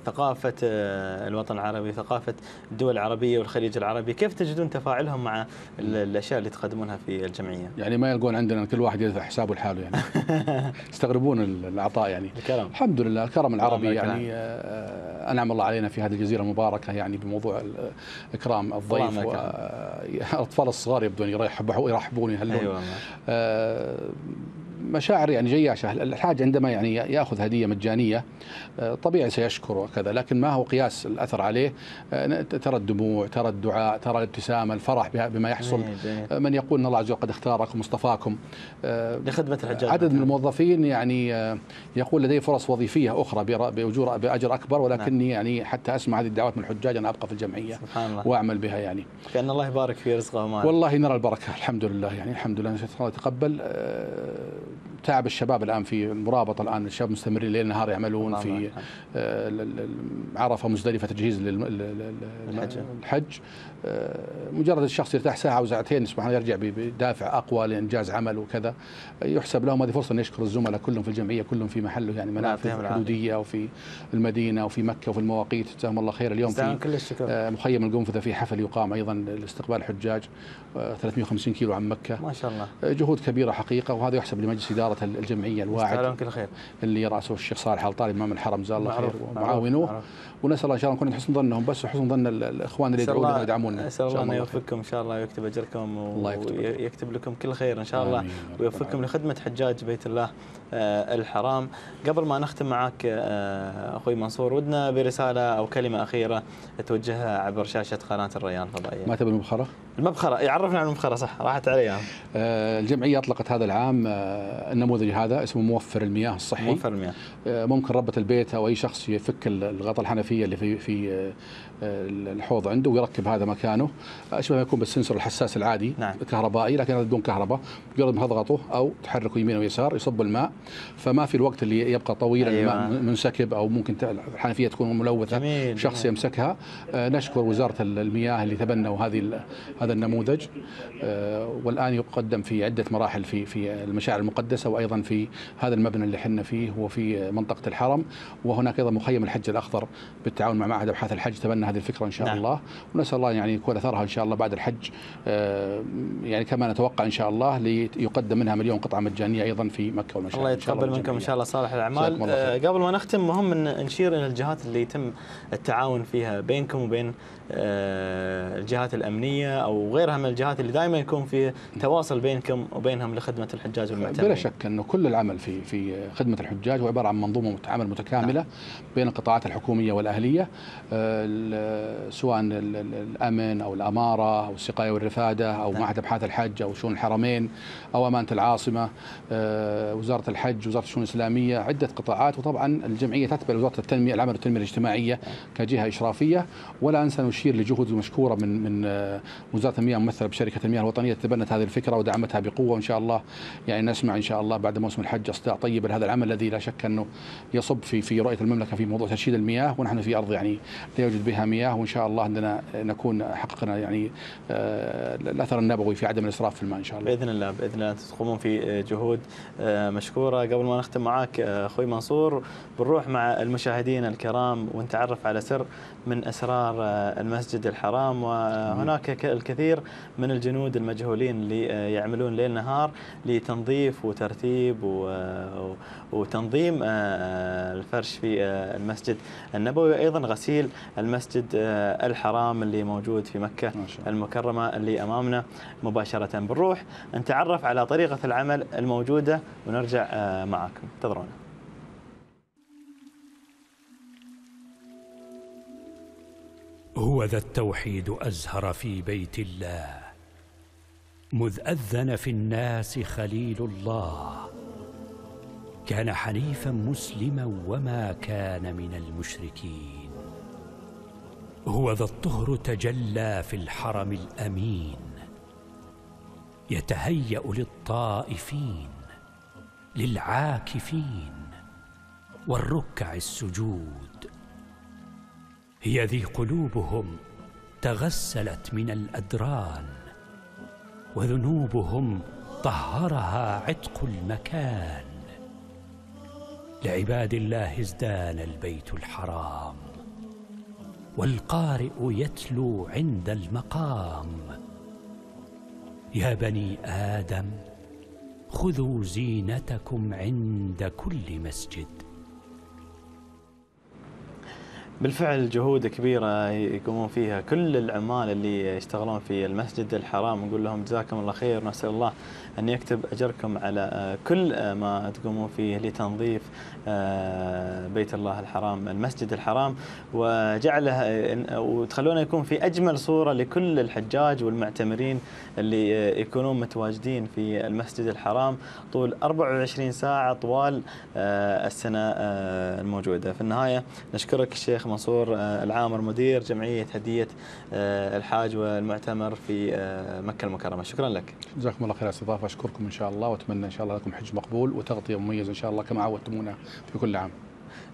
ثقافه الوطن العربي ثقافه الدول العربيه والخليج العربي كيف تجدون تفاعلهم مع الاشياء اللي تقدمونها في الجمعيه؟ يعني ما يلقون عندنا كل واحد يدفع حسابه لحاله يعني يستغربون العطاء يعني الكرم الحمد لله الكرم العربي يعني آه، انعم الله علينا في هذه الجزيره المباركه يعني بموضوع اكرام الضيف والاطفال الصغار يبدون يرحبوني يهلون أيوة. آه، مشاعر يعني جياشه الحاج عندما يعني ياخذ هديه مجانيه آه، طبيعي سيشكر وكذا لكن ما هو قياس الاثر عليه آه، ترى الدموع ترى الدعاء ترى الابتسامه الفرح بما يحصل آه، من يقول ان الله عز وجل قد اختاركم واصطفاكم لخدمه الحجاج عدد من الموظفين يعني يقول لدي فرص وظيفيه اخرى باجور باجر اكبر ولكني نعم. يعني حتى اسمع هذه الدعوات من الحجاج انا ابقى في الجمعيه سبحان الله واعمل بها يعني كان الله يبارك في رزقه والله نرى البركه الحمد لله يعني الحمد لله الله يتقبل تعب الشباب الان في المرابطه الان الشباب مستمرين ليل نهار يعملون في آه، عرفه مزدلفه تجهيز للحج آه، مجرد الشخص يرتاح ساعه ساعتين سبحان الله يرجع بدافع اقوى لانجاز عمل وكذا يحسب لهم هذه فرصه ان يشكر الزملاء كلهم في الجمعيه كلهم في محله يعني منافذ الحدوديه وفي المدينه وفي مكه وفي المواقيت جزاهم الله خير اليوم في آه، مخيم القنفذه في حفل يقام ايضا لاستقبال الحجاج 350 آه، كيلو عن مكه ما شاء الله جهود كبيره حقيقه وهذا يحسب لمجلس اداره الجمعيه الواعد كل خير اللي راسه الشيخ صالح الطالب امام الحرم جزاه الله خير ومعاونه ونسال الله ان شاء الله نكون حسن ظنهم بس وحسن ظن الاخوان اللي يدعونا ويدعمونا ان شاء الله يوفقكم ان شاء الله ويكتب اجركم ويكتب لكم كل خير ان شاء الله ويوفقكم لخدمه حجاج بيت الله آه، الحرام قبل ما نختم معك آه، أخوي منصور ودنا برسالة أو كلمة أخيرة توجهها عبر شاشة قناة الريان الفضائية ما تبي المبخرة؟ المبخرة يعرفنا عن المبخرة صح راحت عليها آه، الجمعية أطلقت هذا العام النموذج هذا اسمه موفر المياه الصحي موفر المياه ممكن ربة البيت أو أي شخص يفك الغطاء الحنفية اللي في في الحوض عنده ويركب هذا مكانه اشبه ما يكون بالسنسور الحساس العادي نعم. الكهربائي لكن هذا بدون كهرباء مجرد ما تضغطه او تحركه يمين ويسار يصب الماء فما في الوقت اللي يبقى طويلا أيوة. الماء منسكب او ممكن الحنفيه تكون ملوثه جميل. نعم. شخص جميل. يمسكها آه، نشكر وزاره المياه اللي تبنوا هذه هذا النموذج آه، والان يقدم في عده مراحل في في المشاعر المقدسه وايضا في هذا المبنى اللي حنا فيه وفي منطقه الحرم وهناك ايضا مخيم الحج الاخضر بالتعاون مع معهد ابحاث الحج تبنى هذه الفكره ان شاء نعم. الله ونسال الله يعني يكون اثرها ان شاء الله بعد الحج آه، يعني كما نتوقع ان شاء الله ليقدم منها مليون قطعه مجانيه ايضا في مكه والمشاركه الله يتقبل منكم ان شاء الله صالح الاعمال آه، قبل ما نختم مهم ان نشير الى الجهات اللي يتم التعاون فيها بينكم وبين آه، الجهات الامنيه او غيرها من الجهات اللي دائما يكون في تواصل بينكم وبينهم لخدمه الحجاج والمعتمرين. بلا شك انه كل العمل في في خدمه الحجاج هو عباره عن منظومه عمل متكامله نعم. بين القطاعات الحكوميه والاهليه آه، سواء الامن او الاماره او السقايه والرفاده او نعم. معهد ابحاث الحج او شؤون الحرمين او امانه العاصمه آه، وزاره الحج وزاره الشؤون الاسلاميه عده قطاعات وطبعا الجمعيه تتبع وزاره التنميه العمل والتنميه الاجتماعيه نعم. كجهه اشرافيه ولا انسى ونشير لجهود مشكوره من من آه، وزاره المياه ممثله بشركه المياه الوطنيه تبنت هذه الفكره ودعمتها بقوه وان شاء الله يعني نسمع ان شاء الله بعد موسم الحج اصداء طيب لهذا العمل الذي لا شك انه يصب في في رؤيه المملكه في موضوع تشييد المياه ونحن في ارض يعني لا يوجد بها مياه وان شاء الله عندنا نكون حققنا يعني آه، الاثر النبوي في عدم الاسراف في الماء ان شاء الله باذن الله باذن الله تقومون في آه، جهود مشكوره قبل ما نختم معك اخوي منصور بنروح مع المشاهدين الكرام ونتعرف على سر من أسرار آه، المسجد الحرام وهناك الكثير من الجنود المجهولين اللي آه، يعملون ليل نهار لتنظيف وترتيب آه، وتنظيم الفرش في المسجد النبوي وأيضا غسيل المسجد الحرام اللي موجود في مكة المكرمة اللي أمامنا مباشرة بنروح نتعرف على طريقة العمل الموجودة ونرجع معاكم انتظرونا هو ذا التوحيد أزهر في بيت الله مذ أذن في الناس خليل الله كان حنيفا مسلما وما كان من المشركين هو ذا الطهر تجلى في الحرم الأمين يتهيأ للطائفين للعاكفين والركع السجود هي ذي قلوبهم تغسلت من الأدران وذنوبهم طهرها عتق المكان لعباد الله ازدان البيت الحرام والقارئ يتلو عند المقام يا بني آدم خذوا زينتكم عند كل مسجد بالفعل جهود كبيرة يقومون فيها كل العمال اللي يشتغلون في المسجد الحرام نقول لهم جزاكم الله خير نسأل الله أن يكتب أجركم على آه، كل آه، ما تقومون فيه لتنظيف آه، بيت الله الحرام المسجد الحرام وجعله وتخلونه يكون في أجمل صورة لكل الحجاج والمعتمرين اللي يكونون متواجدين في المسجد الحرام طول 24 ساعة طوال السنة الموجودة في النهاية نشكرك الشيخ منصور العامر مدير جمعية هدية الحاج والمعتمر في مكة المكرمة شكرا لك جزاكم الله خير استضافة بشكركم ان شاء الله واتمنى ان شاء الله لكم حج مقبول وتغطيه مميزه ان شاء الله كما عودتمونا في كل عام.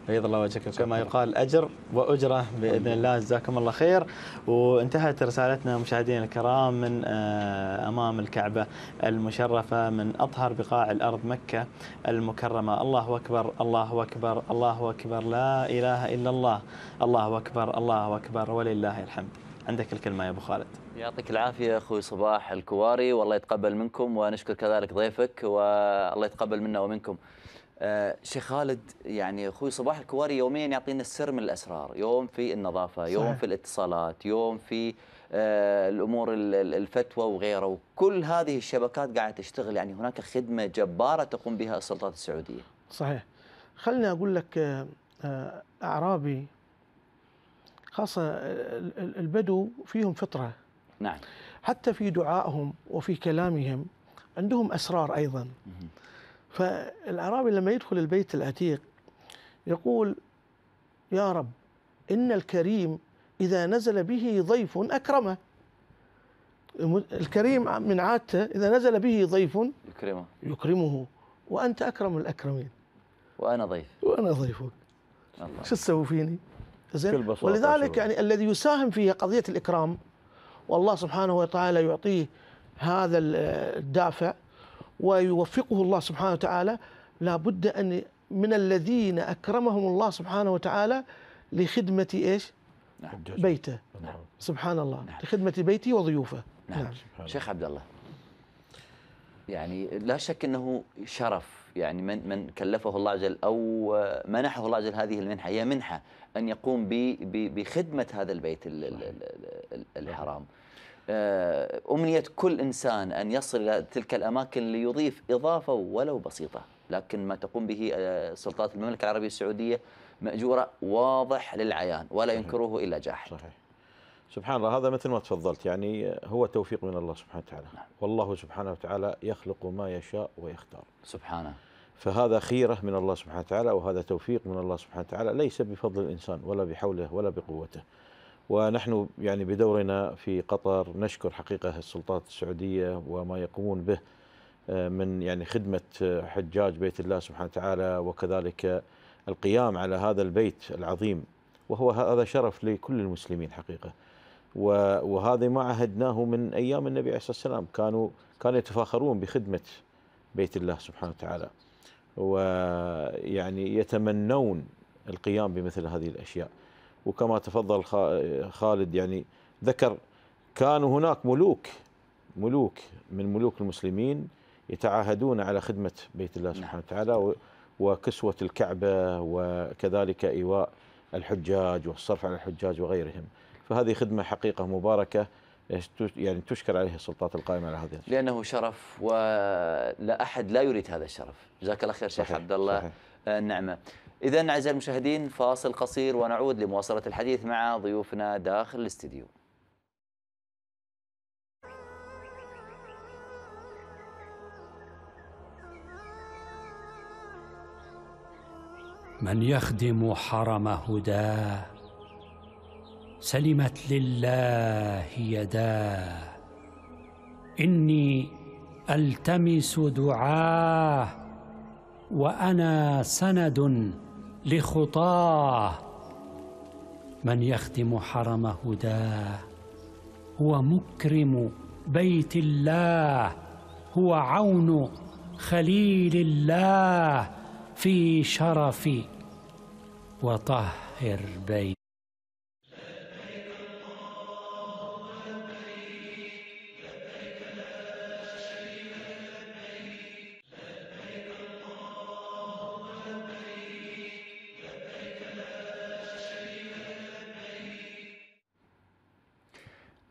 بيض الله وجهك كما يقال اجر واجره باذن الله جزاكم الله خير وانتهت رسالتنا مشاهدينا الكرام من آه، امام الكعبه المشرفه من اطهر بقاع الارض مكه المكرمه الله اكبر الله اكبر الله اكبر لا اله الا الله الله اكبر الله اكبر ولله الحمد عندك الكلمة يا أبو خالد يعطيك العافية أخوي صباح الكواري والله يتقبل منكم ونشكر كذلك ضيفك والله يتقبل منا ومنكم آه شيخ خالد يعني اخوي صباح الكواري يوميا يعطينا السر من الاسرار، يوم في النظافه، يوم في الاتصالات، يوم في آه الامور الفتوى وغيره، وكل هذه الشبكات قاعده تشتغل يعني هناك خدمه جباره تقوم بها السلطات السعوديه. صحيح. خلني اقول لك آه، آه، اعرابي خاصة البدو فيهم فطرة نعم حتى في دعائهم وفي كلامهم عندهم أسرار أيضا فالأعرابي لما يدخل البيت العتيق يقول يا رب إن الكريم إذا نزل به ضيف أكرمه الكريم من عادته إذا نزل به ضيف يكرمه يكرمه وأنت أكرم الأكرمين وأنا ضيف وأنا ضيفك شو تسوي فيني؟ زين ولذلك يعني الذي يساهم في قضيه الاكرام والله سبحانه وتعالى يعطيه هذا الدافع ويوفقه الله سبحانه وتعالى لابد ان من الذين اكرمهم الله سبحانه وتعالى لخدمه ايش؟ نعم. بيته نعم. سبحان الله نعم. لخدمه بيته وضيوفه نعم, نعم. شيخ عبد الله يعني لا شك انه شرف يعني من من كلفه الله عز وجل او منحه الله عز وجل هذه المنحه هي منحه ان يقوم بخدمه هذا البيت الحرام. آه، امنيه كل انسان ان يصل الى تلك الاماكن ليضيف اضافه ولو بسيطه، لكن ما تقوم به آه، سلطات المملكه العربيه السعوديه ماجوره واضح للعيان ولا ينكره الا جاحد. صحيح. سبحان الله هذا مثل ما تفضلت يعني هو توفيق من الله سبحانه وتعالى نعم. والله سبحانه وتعالى يخلق ما يشاء ويختار سبحانه فهذا خيرة من الله سبحانه وتعالى وهذا توفيق من الله سبحانه وتعالى ليس بفضل الإنسان ولا بحوله ولا بقوته ونحن يعني بدورنا في قطر نشكر حقيقة السلطات السعودية وما يقومون به آه، من يعني خدمة آه، حجاج بيت الله سبحانه وتعالى وكذلك القيام على هذا البيت العظيم وهو هذا شرف لكل المسلمين حقيقة وهذا ما عهدناه من ايام النبي عليه الصلاه والسلام كانوا كانوا يتفاخرون بخدمه بيت الله سبحانه وتعالى ويعني يتمنون القيام بمثل هذه الاشياء وكما تفضل خالد يعني ذكر كانوا هناك ملوك ملوك من ملوك المسلمين يتعاهدون على خدمه بيت الله سبحانه نعم. وتعالى وكسوه الكعبه وكذلك ايواء الحجاج والصرف على الحجاج وغيرهم فهذه خدمة حقيقة مباركة يعني تشكر عليه السلطات القائمة على هذه لأنه شرف ولا أحد لا يريد هذا الشرف جزاك الله خير شيخ عبد الله النعمة آه، إذا أعزائي المشاهدين فاصل قصير ونعود لمواصلة الحديث مع ضيوفنا داخل الاستديو من يخدم حرم هداه سلمت لله يداه إني ألتمس دعاه وأنا سند لخطاه من يخدم حرم هداه هو مكرم بيت الله هو عون خليل الله في شرف وطهر بيت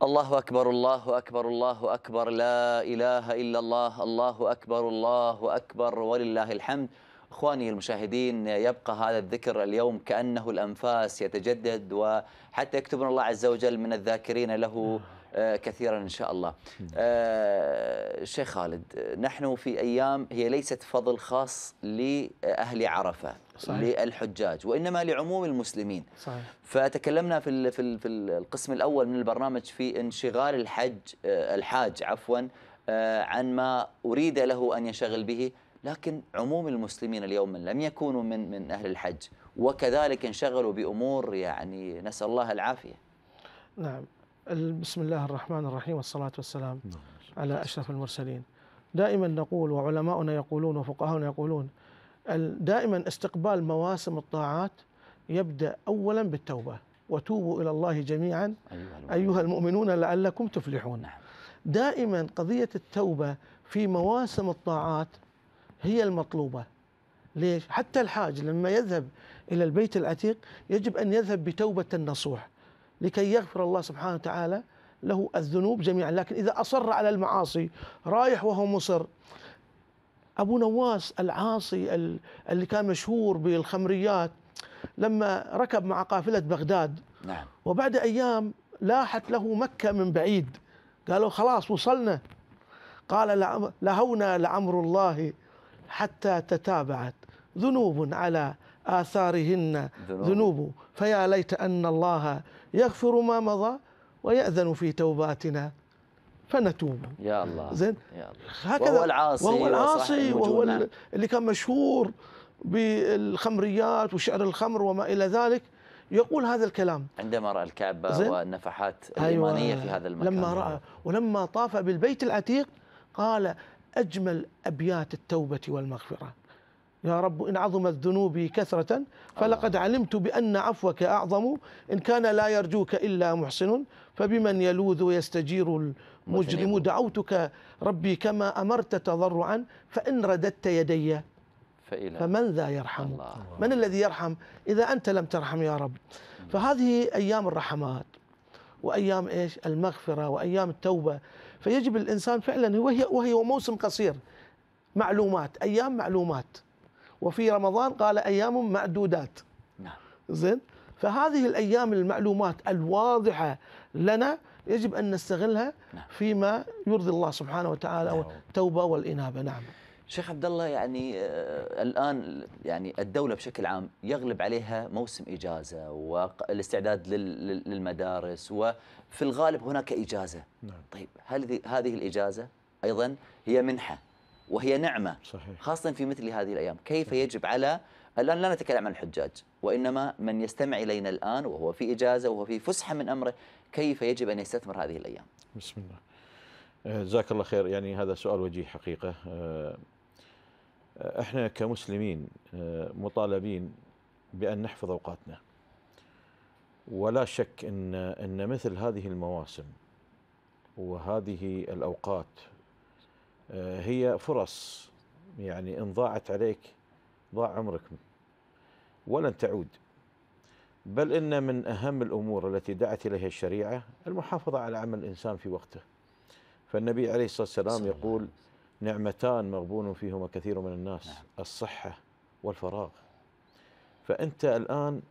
الله أكبر الله أكبر الله أكبر لا إله إلا الله الله أكبر الله أكبر ولله الحمد اخواني المشاهدين يبقى هذا الذكر اليوم كانه الانفاس يتجدد وحتى يكتبنا الله عز وجل من الذاكرين له آه. آه، كثيرا ان شاء الله. آه، شيخ خالد نحن في ايام هي ليست فضل خاص لاهل عرفه صحيح. للحجاج وانما لعموم المسلمين صحيح. فتكلمنا في في في القسم الاول من البرنامج في انشغال الحج آه، الحاج عفوا آه، عن ما اريد له ان ينشغل به لكن عموم المسلمين اليوم من لم يكونوا من من اهل الحج وكذلك انشغلوا بامور يعني نسال الله العافيه نعم بسم الله الرحمن الرحيم والصلاه والسلام نعم. على اشرف المرسلين دائما نقول وعلماؤنا يقولون وفقهاؤنا يقولون دائما استقبال مواسم الطاعات يبدا اولا بالتوبه وتوبوا الى الله جميعا ايها المؤمنون لعلكم تفلحون نعم. دائما قضيه التوبه في مواسم الطاعات هي المطلوبه ليش حتى الحاج لما يذهب الى البيت العتيق يجب ان يذهب بتوبه نصوح لكي يغفر الله سبحانه وتعالى له الذنوب جميعا لكن اذا اصر على المعاصي رايح وهو مصر أبو نواس العاصي اللي كان مشهور بالخمريات لما ركب مع قافلة بغداد نعم. وبعد أيام لاحت له مكة من بعيد قالوا خلاص وصلنا قال لهونا لعمر الله حتى تتابعت ذنوب على آثارهن ذنوب, فيا ليت أن الله يغفر ما مضى ويأذن في توباتنا فنتوب يا الله زين يا الله. هكذا وهو العاصي وهو العاصي وهو اللي كان مشهور بالخمريات وشعر الخمر وما الى ذلك يقول هذا الكلام عندما راى الكعبه والنفحات الايمانيه أيوة في هذا المكان لما راى ولما طاف بالبيت العتيق قال اجمل ابيات التوبه والمغفره يا رب إن عظمت ذنوبي كثرة فلقد علمت بأن عفوك أعظم إن كان لا يرجوك إلا محسن فبمن يلوذ ويستجير مجرم دعوتك ربي كما أمرت تضرعا فإن رددت يدي فإلى فمن ذا يرحم الله. من الذي يرحم إذا أنت لم ترحم يا رب فهذه أيام الرحمات وأيام إيش المغفرة وأيام التوبة فيجب الإنسان فعلا وهي, وهي موسم قصير معلومات أيام معلومات وفي رمضان قال أيام معدودات نعم زين فهذه الأيام المعلومات الواضحة لنا يجب أن نستغلها نعم. فيما يرضي الله سبحانه وتعالى نعم. والتوبة والإنابة نعم شيخ عبد الله يعني آه، الان يعني الدوله بشكل عام يغلب عليها موسم اجازه والاستعداد للمدارس وفي الغالب هناك اجازه نعم. طيب هل هذه الاجازه ايضا هي منحه وهي نعمه صحيح. خاصه في مثل هذه الايام كيف صحيح. يجب على الان لا نتكلم عن الحجاج وانما من يستمع الينا الان وهو في اجازه وهو في فسحه من امره كيف يجب أن يستثمر هذه الأيام بسم الله آه، جزاك الله خير يعني هذا سؤال وجيه حقيقة آه، آه، احنا كمسلمين مطالبين بأن نحفظ أوقاتنا ولا شك أن أن مثل هذه المواسم وهذه الأوقات هي فرص يعني إن ضاعت عليك ضاع عمرك ولن تعود بل إن من أهم الأمور التي دعت إليها الشريعة المحافظة على عمل الإنسان في وقته فالنبي عليه الصلاة والسلام يقول نعمتان مغبون فيهما كثير من الناس نعم. الصحة والفراغ فأنت الآن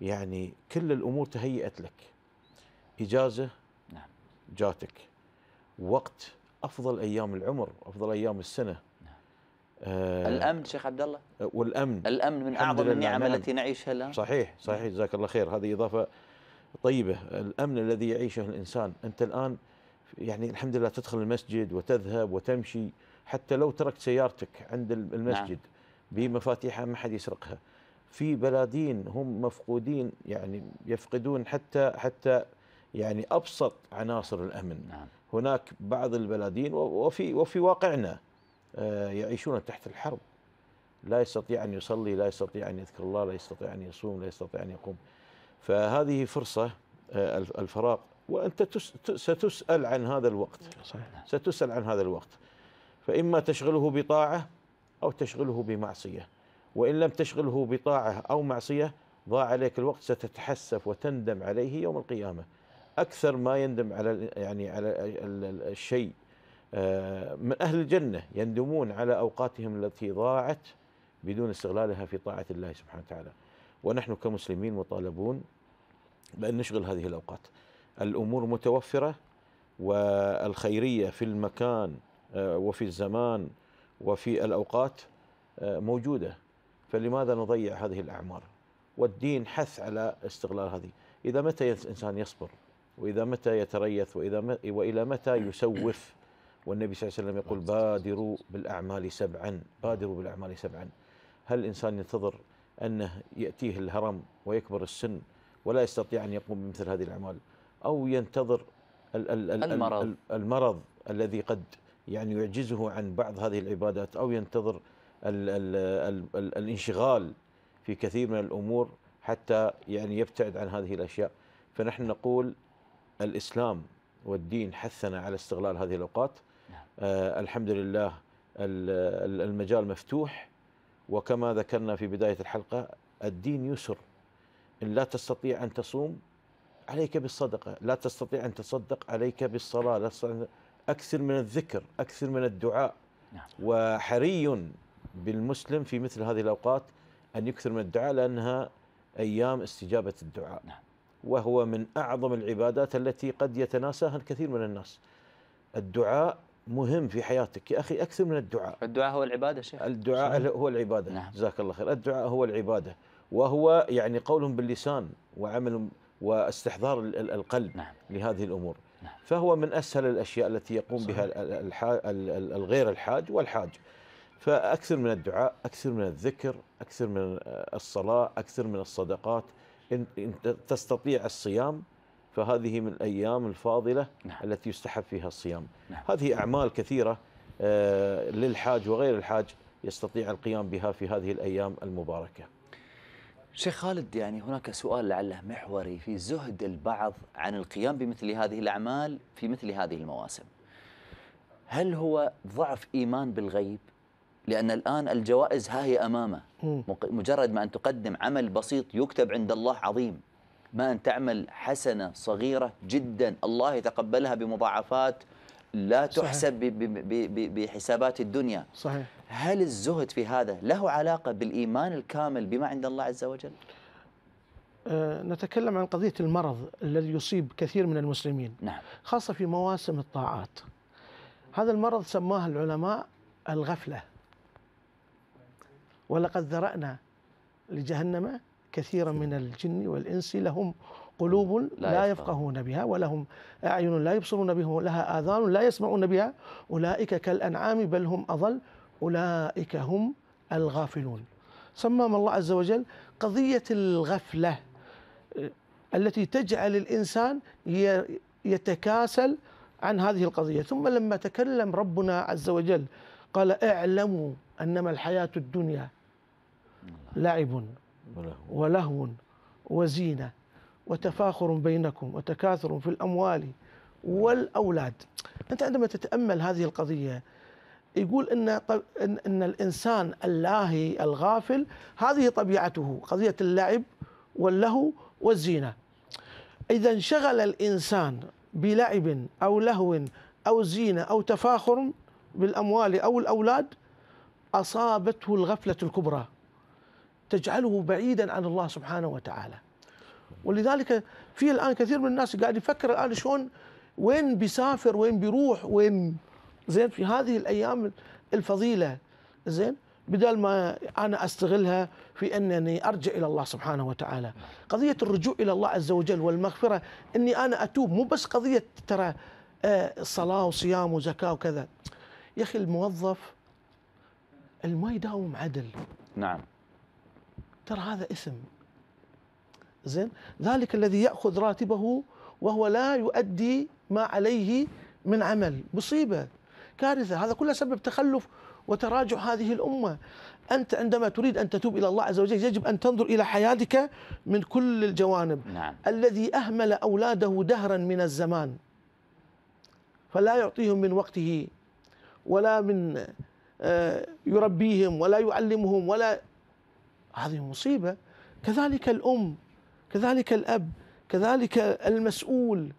يعني كل الأمور تهيئت لك إجازة نعم. جاتك وقت أفضل أيام العمر أفضل أيام السنة آه، الامن شيخ عبد الله آه، والامن الامن من اعظم النعم نعم. التي نعيشها الان صحيح صحيح جزاك الله خير هذه اضافه طيبه الامن الذي يعيشه الانسان انت الان يعني الحمد لله تدخل المسجد وتذهب وتمشي حتى لو تركت سيارتك عند المسجد نعم. بمفاتيحها ما حد يسرقها في بلادين هم مفقودين يعني يفقدون حتى حتى يعني ابسط عناصر الامن نعم. هناك بعض البلادين وفي وفي واقعنا آه، يعيشون تحت الحرب لا يستطيع أن يصلي لا يستطيع أن يذكر الله لا يستطيع أن يصوم لا يستطيع أن يقوم فهذه فرصة آه، الفراغ وأنت ستسأل عن هذا الوقت ستسأل عن هذا الوقت فإما تشغله بطاعة أو تشغله بمعصية وإن لم تشغله بطاعة أو معصية ضاع عليك الوقت ستتحسف وتندم عليه يوم القيامة أكثر ما يندم على يعني على الشيء آه، من أهل الجنة يندمون على أوقاتهم التي ضاعت بدون استغلالها في طاعة الله سبحانه وتعالى ونحن كمسلمين مطالبون بأن نشغل هذه الأوقات الأمور متوفرة والخيرية في المكان آه، وفي الزمان وفي الأوقات آه، موجودة فلماذا نضيع هذه الأعمار والدين حث على استغلال هذه إذا متى الإنسان يصبر وإذا متى يتريث وإذا وإلى متى يسوف والنبي صلى الله عليه وسلم يقول بادروا بالأعمال سبعا بادروا بالأعمال سبعا هل الإنسان ينتظر أنه يأتيه الهرم ويكبر السن ولا يستطيع أن يقوم بمثل هذه الأعمال أو ينتظر الـ الـ الـ المرض. المرض الذي قد يعني يعجزه عن بعض هذه العبادات أو ينتظر الـ الـ الـ الـ الانشغال في كثير من الأمور حتى يعني يبتعد عن هذه الأشياء فنحن نقول الإسلام والدين حثنا على استغلال هذه الأوقات آه، الحمد لله المجال مفتوح وكما ذكرنا في بداية الحلقة الدين يسر إن لا تستطيع أن تصوم عليك بالصدقة لا تستطيع أن تصدق عليك بالصلاة لا تستطيع أكثر من الذكر أكثر من الدعاء نعم. وحري بالمسلم في مثل هذه الأوقات أن يكثر من الدعاء لأنها أيام استجابة الدعاء نعم. وهو من أعظم العبادات التي قد يتناساها الكثير من الناس الدعاء مهم في حياتك يا أخي أكثر من الدعاء الدعاء هو العبادة شيخ الدعاء شيخ. هو العبادة نعم. جزاك الله خير الدعاء هو العبادة وهو يعني قول باللسان وعمل واستحضار القلب نعم. لهذه الأمور نعم. فهو من أسهل الأشياء التي يقوم صحيح. بها الغير الحاج والحاج فأكثر من الدعاء أكثر من الذكر أكثر من الصلاة أكثر من الصدقات إن تستطيع الصيام فهذه من الأيام الفاضلة نعم. التي يستحب فيها الصيام نعم. هذه أعمال كثيرة آه، للحاج وغير الحاج يستطيع القيام بها في هذه الأيام المباركة شيخ خالد يعني هناك سؤال لعله محوري في زهد البعض عن القيام بمثل هذه الأعمال في مثل هذه المواسم هل هو ضعف إيمان بالغيب؟ لأن الآن الجوائز ها هي أمامه مجرد ما أن تقدم عمل بسيط يكتب عند الله عظيم ما أن تعمل حسنة صغيرة جدا الله يتقبلها بمضاعفات لا تحسب بحسابات الدنيا صحيح هل الزهد في هذا له علاقة بالإيمان الكامل بما عند الله عز وجل؟ أه، نتكلم عن قضية المرض الذي يصيب كثير من المسلمين نعم. خاصة في مواسم الطاعات هذا المرض سماه العلماء الغفلة ولقد ذرأنا لجهنم كثيرا من الجن والإنس لهم قلوب لا, لا يفقهون بها ولهم أعين لا يبصرون بها ولها آذان لا يسمعون بها أولئك كالأنعام بل هم أضل أولئك هم الغافلون صمم الله عز وجل قضية الغفلة آه، التي تجعل الإنسان يتكاسل عن هذه القضية ثم لما تكلم ربنا عز وجل قال اعلموا أنما الحياة الدنيا لعب ولهو وزينة وتفاخر بينكم وتكاثر في الأموال والأولاد أنت عندما تتأمل هذه القضية يقول إن, إن, إن الإنسان اللاهي الغافل هذه طبيعته قضية اللعب واللهو والزينة إذا انشغل الإنسان بلعب أو لهو أو زينة أو تفاخر بالأموال أو الأولاد أصابته الغفلة الكبرى تجعله بعيدا عن الله سبحانه وتعالى ولذلك في الان كثير من الناس قاعد يفكر الان شلون وين بيسافر وين بيروح وين زين في هذه الايام الفضيله زين بدل ما انا استغلها في انني ارجع الى الله سبحانه وتعالى قضيه الرجوع الى الله عز وجل والمغفره اني انا اتوب مو بس قضيه ترى آه، صلاه وصيام وزكاه وكذا يا اخي الموظف اللي ما يداوم عدل نعم ترى هذا إثم زين ذلك الذي يأخذ راتبه وهو لا يؤدي ما عليه من عمل مصيبة كارثة هذا كله سبب تخلف وتراجع هذه الأمة أنت عندما تريد أن تتوب إلى الله عز وجل يجب أن تنظر إلى حياتك من كل الجوانب نعم. الذي أهمل أولاده دهرا من الزمان فلا يعطيهم من وقته ولا من آه، يربيهم ولا يعلمهم ولا هذه مصيبة كذلك الأم كذلك الأب كذلك المسؤول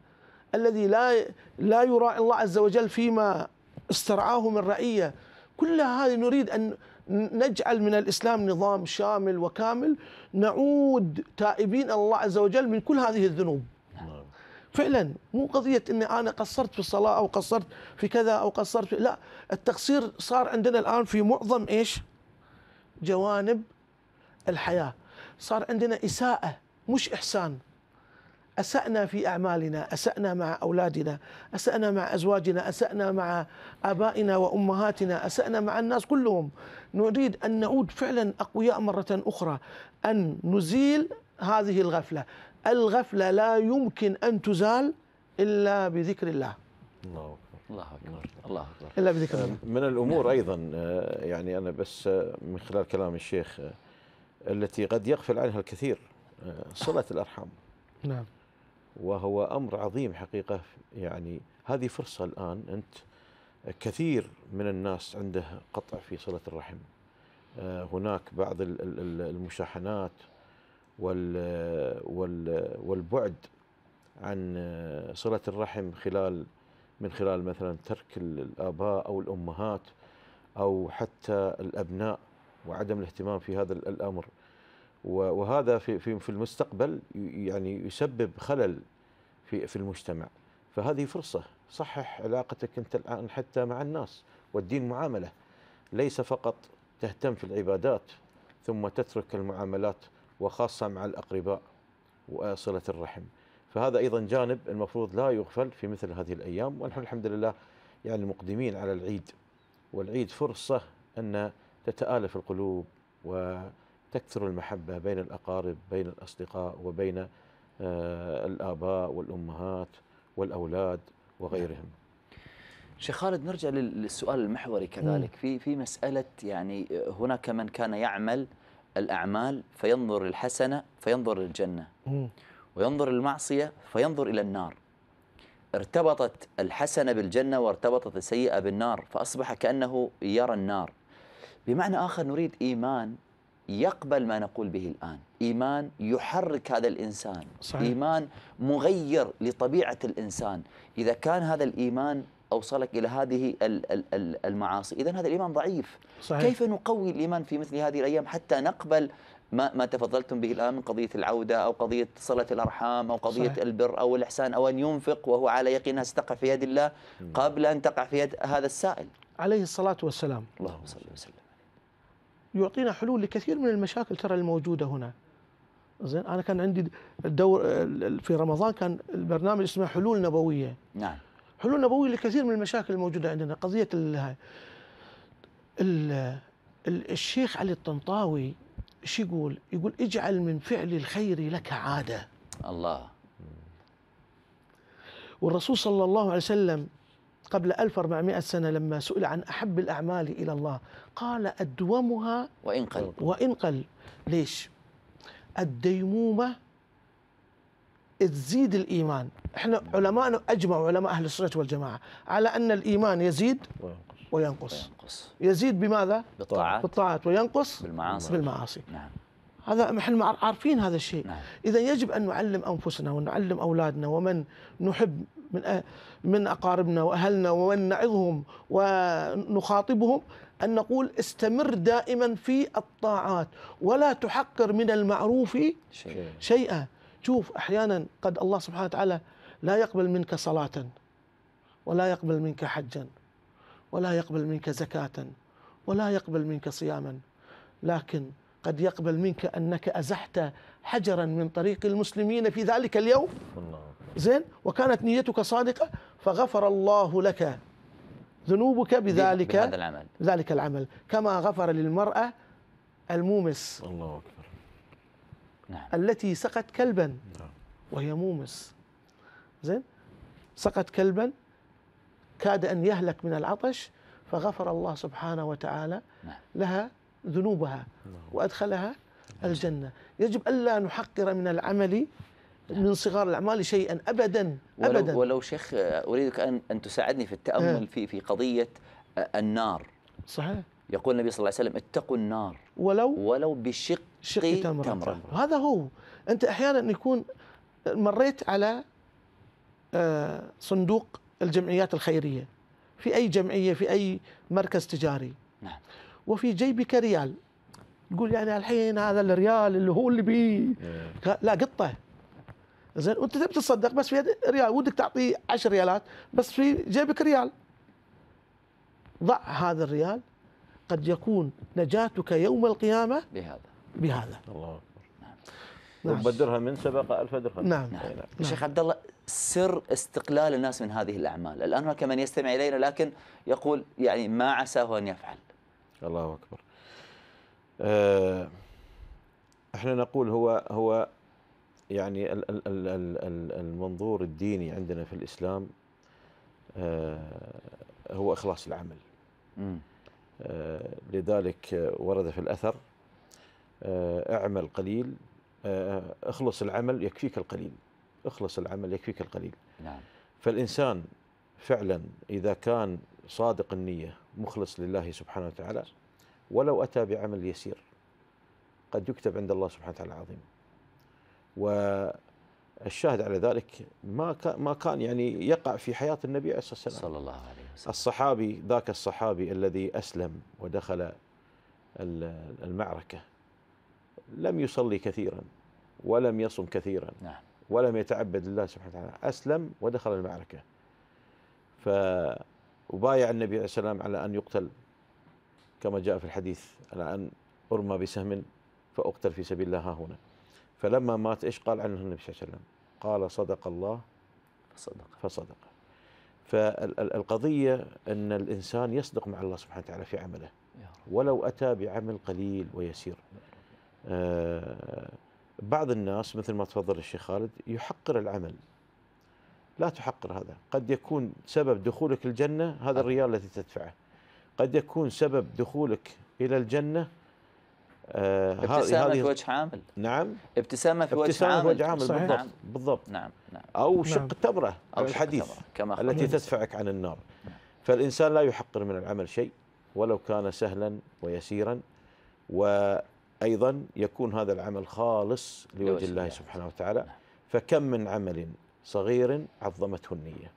الذي لا لا يراعي الله عز وجل فيما استرعاه من رعية كل هذه نريد أن نجعل من الإسلام نظام شامل وكامل نعود تائبين الله عز وجل من كل هذه الذنوب فعلا مو قضية أني أنا قصرت في الصلاة أو قصرت في كذا أو قصرت في لا التقصير صار عندنا الآن في معظم إيش جوانب الحياة صار عندنا إساءة مش إحسان أسأنا في أعمالنا أسأنا مع أولادنا أسأنا مع أزواجنا أسأنا مع آبائنا وأمهاتنا أسأنا مع الناس كلهم نريد أن نعود فعلا أقوياء مرة أخرى أن نزيل هذه الغفلة الغفلة لا يمكن أن تزال إلا بذكر الله الله أكبر الله أكبر الله أكبر إلا بذكر الله من الأمور أيضا آه، يعني أنا بس آه، من خلال كلام الشيخ آه، التي قد يغفل عنها الكثير آه، صلة الأرحام نعم وهو أمر عظيم حقيقة يعني هذه فرصة الآن أنت كثير من الناس عنده قطع في صلة الرحم آه، هناك بعض المشاحنات والبعد عن آه، صلة الرحم خلال من خلال مثلا ترك الآباء أو الأمهات أو حتى الأبناء وعدم الاهتمام في هذا الامر وهذا في في المستقبل يعني يسبب خلل في في المجتمع فهذه فرصه صحح علاقتك انت الان حتى مع الناس والدين معامله ليس فقط تهتم في العبادات ثم تترك المعاملات وخاصه مع الاقرباء وصله الرحم فهذا ايضا جانب المفروض لا يغفل في مثل هذه الايام ونحن الحمد لله يعني مقدمين على العيد والعيد فرصه ان تتآلف القلوب وتكثر المحبة بين الأقارب بين الأصدقاء وبين آه، الآباء والأمهات والأولاد وغيرهم نعم. شيخ خالد نرجع للسؤال المحوري كذلك في في مسألة يعني هناك من كان يعمل الأعمال فينظر للحسنة فينظر للجنة وينظر للمعصية فينظر إلى النار ارتبطت الحسنة بالجنة وارتبطت السيئة بالنار فأصبح كأنه يرى النار بمعنى آخر نريد إيمان يقبل ما نقول به الآن إيمان يحرك هذا الإنسان صحيح. إيمان مغير لطبيعة الإنسان إذا كان هذا الإيمان أوصلك إلى هذه المعاصي إذا هذا الإيمان ضعيف صحيح. كيف نقوي الإيمان في مثل هذه الأيام حتى نقبل ما, ما تفضلتم به الآن من قضية العودة أو قضية صلة الأرحام أو قضية صحيح. البر أو الإحسان أو أن ينفق وهو على يقين أنها ستقع في يد الله نعم. قبل أن تقع في يد هذا السائل عليه الصلاة والسلام اللهم صل وسلم يعطينا حلول لكثير من المشاكل ترى الموجوده هنا زين انا كان عندي الدور في رمضان كان البرنامج اسمه حلول نبويه نعم حلول نبويه لكثير من المشاكل الموجوده عندنا قضيه ال ال الشيخ علي الطنطاوي ايش يقول؟ يقول اجعل من فعل الخير لك عاده الله والرسول صلى الله عليه وسلم قبل 1400 سنة لما سئل عن أحب الأعمال إلى الله قال أدومها وإن قل وإن قل ليش الديمومة تزيد الإيمان احنا علماءنا أجمعوا علماء أهل السنة والجماعة على أن الإيمان يزيد وينقص, وينقص. يزيد بماذا؟ بالطاعات بالطاعات وينقص بالمعاصي بالمعاصي نعم هذا احنا عارفين هذا الشيء نعم. اذا يجب ان نعلم انفسنا ونعلم اولادنا ومن نحب من من اقاربنا واهلنا ونعظهم ونخاطبهم ان نقول استمر دائما في الطاعات ولا تحقر من المعروف شيئا شوف احيانا قد الله سبحانه وتعالى لا يقبل منك صلاه ولا يقبل منك حجا ولا يقبل منك زكاه ولا يقبل منك صياما لكن قد يقبل منك انك ازحت حجرا من طريق المسلمين في ذلك اليوم الله زين وكانت نيتك صادقة فغفر الله لك ذنوبك بذلك بهذا العمل بذلك العمل كما غفر للمرأة المومس الله أكبر نعم. التي سقت كلبا نعم. وهي مومس زين سقت كلبا كاد أن يهلك من العطش فغفر الله سبحانه وتعالى نعم. لها ذنوبها نعم. وأدخلها نعم. الجنة يجب ألا نحقر من العمل من صغار الأعمال شيئا أبدا أبدا ولو, ولو شيخ آه، أريدك أن أن تساعدني في التأمل إيه. في في قضية آه، النار صحيح يقول النبي صلى الله عليه وسلم اتقوا النار ولو ولو بشق شق تمرة, هذا هو أنت أحيانا يكون مريت على آه، صندوق الجمعيات الخيرية في أي جمعية في أي مركز تجاري نعم وفي جيبك ريال تقول يعني الحين هذا الريال اللي هو اللي بيه لا قطه زين وانت تبي تصدق بس في ريال ودك تعطي 10 ريالات بس في جيبك ريال ضع هذا الريال قد يكون نجاتك يوم القيامة بهذا بهذا الله أكبر نعم وبدرها من سبق ألف درهم نعم, نعم. إيه، نعم. شيخ عبد الله سر استقلال الناس من هذه الأعمال الآن هناك من يستمع إلينا لكن يقول يعني ما عساه أن يفعل الله أكبر آه، احنا نقول هو هو يعني المنظور الديني عندنا في الإسلام آه، هو إخلاص العمل آه، لذلك ورد في الأثر آه، اعمل قليل اخلص العمل يكفيك القليل اخلص العمل يكفيك القليل نعم فالإنسان فعلا إذا كان صادق النية مخلص لله سبحانه وتعالى ولو أتى بعمل يسير قد يكتب عند الله سبحانه وتعالى عظيم والشاهد على ذلك ما ما كان يعني يقع في حياه النبي عليه الصلاه والسلام صلى الله عليه وسلم الصحابي ذاك الصحابي الذي اسلم ودخل المعركه لم يصلي كثيرا ولم يصم كثيرا نعم ولم يتعبد لله سبحانه وتعالى اسلم ودخل المعركه ف وبايع النبي عليه السلام على ان يقتل كما جاء في الحديث على ان ارمى بسهم فاقتل في سبيل الله ها هنا فلما مات ايش قال عنه النبي صلى الله عليه وسلم؟ قال صدق الله فصدق فصدق فالقضية أن الإنسان يصدق مع الله سبحانه وتعالى في عمله ولو أتى بعمل قليل ويسير آه، بعض الناس مثل ما تفضل الشيخ خالد يحقر العمل لا تحقر هذا قد يكون سبب دخولك الجنة هذا الريال الذي تدفعه قد يكون سبب دخولك إلى الجنة آه ابتسامه في وجه عامل نعم ابتسامه في وجه عامل ابتسامه في وجه عامل بالضبط نعم بالضبط نعم نعم او نعم. شق نعم او الحديث كما التي تدفعك عن النار نعم فالانسان لا يحقر من العمل شيء ولو كان سهلا ويسيرا وايضا يكون هذا العمل خالص لوجه الله سبحانه وتعالى نعم فكم من عمل صغير عظمته النيه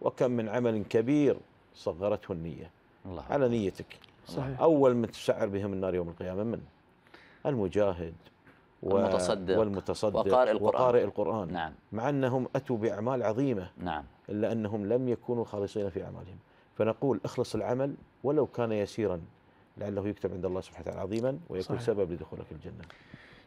وكم من عمل كبير صغرته النيه الله على نيتك صحيح. اول من تسعر بهم النار يوم القيامه منه المجاهد والمتصدق, والمتصدق وقارئ القرآن, وقارئ القرآن نعم مع أنهم أتوا بأعمال عظيمة نعم إلا أنهم لم يكونوا خالصين في أعمالهم فنقول اخلص العمل ولو كان يسيرا لعله يكتب عند الله سبحانه وتعالى عظيما ويكون صحيح. سبب لدخولك الجنة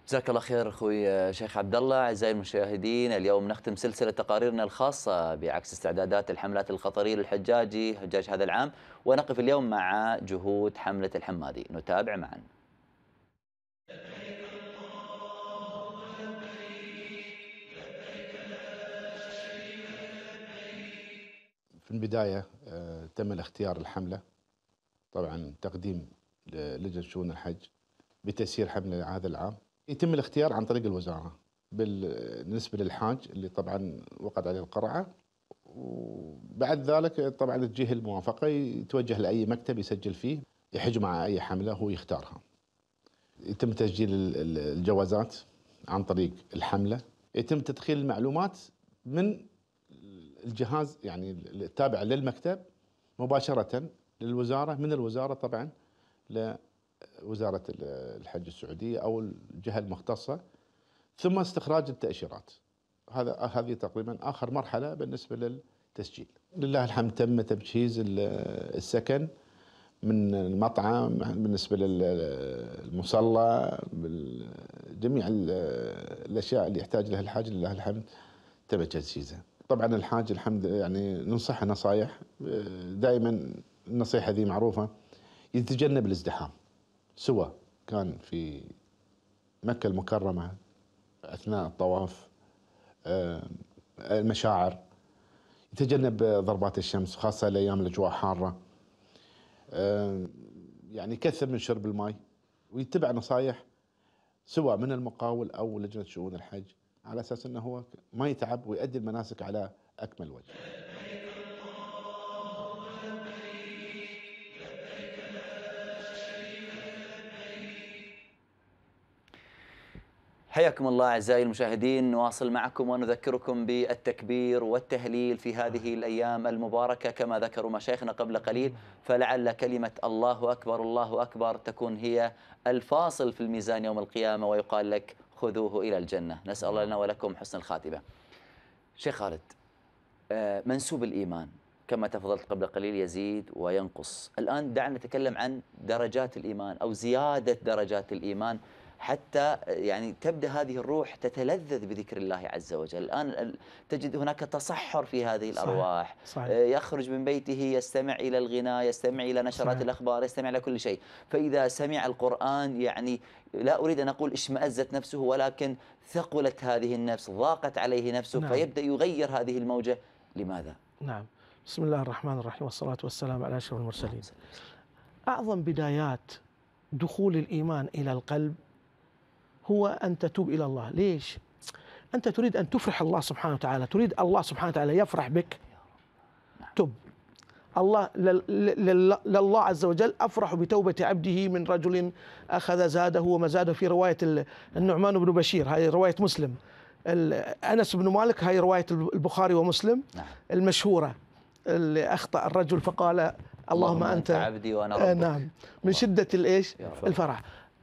جزاك الله خير اخوي شيخ عبد الله اعزائي المشاهدين اليوم نختم سلسله تقاريرنا الخاصه بعكس استعدادات الحملات القطريه للحجاجي حجاج هذا العام ونقف اليوم مع جهود حمله الحمادي نتابع معا في البداية آه، تم الاختيار الحملة طبعا تقديم لجنة شؤون الحج بتسيير حملة هذا العام يتم الاختيار عن طريق الوزارة بالنسبة للحاج اللي طبعا وقعت عليه القرعة وبعد ذلك طبعا تجيه الموافقة يتوجه لأي مكتب يسجل فيه يحج مع أي حملة هو يختارها يتم تسجيل الجوازات عن طريق الحملة يتم تدخيل المعلومات من الجهاز يعني التابع للمكتب مباشره للوزاره من الوزاره طبعا لوزاره الحج السعوديه او الجهه المختصه ثم استخراج التاشيرات هذا هذه تقريبا اخر مرحله بالنسبه للتسجيل لله الحمد تم تجهيز السكن من المطعم بالنسبه للمصلى جميع الاشياء اللي يحتاج لها الحاج لله الحمد تم تجهيزها طبعا الحاج الحمد يعني ننصحه نصايح دائما النصيحه ذي معروفه يتجنب الازدحام سواء كان في مكه المكرمه اثناء الطواف آه، المشاعر يتجنب ضربات الشمس خاصه الايام الاجواء حاره آه، يعني كثر من شرب الماء ويتبع نصايح سواء من المقاول او لجنه شؤون الحج على اساس انه هو ما يتعب ويؤدي المناسك على اكمل وجه. حياكم الله اعزائي المشاهدين نواصل معكم ونذكركم بالتكبير والتهليل في هذه الايام المباركه كما ذكروا مشايخنا قبل قليل فلعل كلمه الله اكبر الله اكبر تكون هي الفاصل في الميزان يوم القيامه ويقال لك خذوه إلى الجنة نسأل الله لنا ولكم حسن الخاتمة شيخ خالد آه، منسوب الإيمان كما تفضلت قبل قليل يزيد وينقص الآن دعنا نتكلم عن درجات الإيمان أو زيادة درجات الإيمان حتى يعني تبدا هذه الروح تتلذذ بذكر الله عز وجل، الان تجد هناك تصحر في هذه الارواح صحيح. صحيح. آه، يخرج من بيته يستمع الى الغناء، يستمع الى نشرات صحيح. الاخبار، يستمع الى كل شيء، فاذا سمع القران يعني لا اريد ان اقول اشمأزت نفسه ولكن ثقلت هذه النفس، ضاقت عليه نفسه نعم. فيبدا يغير هذه الموجه، لماذا؟ نعم، بسم الله الرحمن الرحيم والصلاه والسلام على اشرف المرسلين. اعظم بدايات دخول الايمان الى القلب هو أن تتوب إلى الله ليش؟ أنت تريد أن تفرح الله سبحانه وتعالى تريد الله سبحانه وتعالى يفرح بك تب الله لله عز وجل أفرح بتوبة عبده من رجل أخذ زاده ومزاده في رواية النعمان بن بشير هذه رواية مسلم أنس بن مالك هذه رواية البخاري ومسلم نعم. المشهورة اللي أخطأ الرجل فقال اللهم, اللهم أنت عبدي وأنا آه، ربك نعم من شدة الإيش الفرح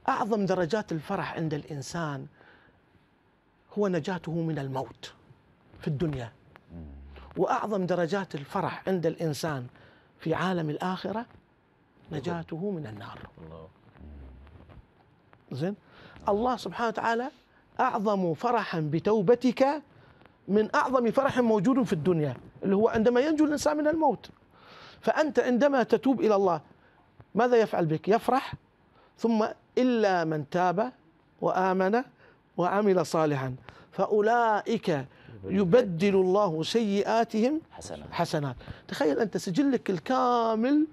أعظم درجات الفرح عند الإنسان هو نجاته من الموت في الدنيا وأعظم درجات الفرح عند الإنسان في عالم الآخرة نجاته من النار زين الله سبحانه وتعالى أعظم فرحا بتوبتك من أعظم فرح موجود في الدنيا اللي هو عندما ينجو الإنسان من الموت فأنت عندما تتوب إلى الله ماذا يفعل بك يفرح ثم إلا من تاب وآمن وعمل صالحا فأولئك يبدل الله سيئاتهم حسنات حسنات تخيل أنت سجلك الكامل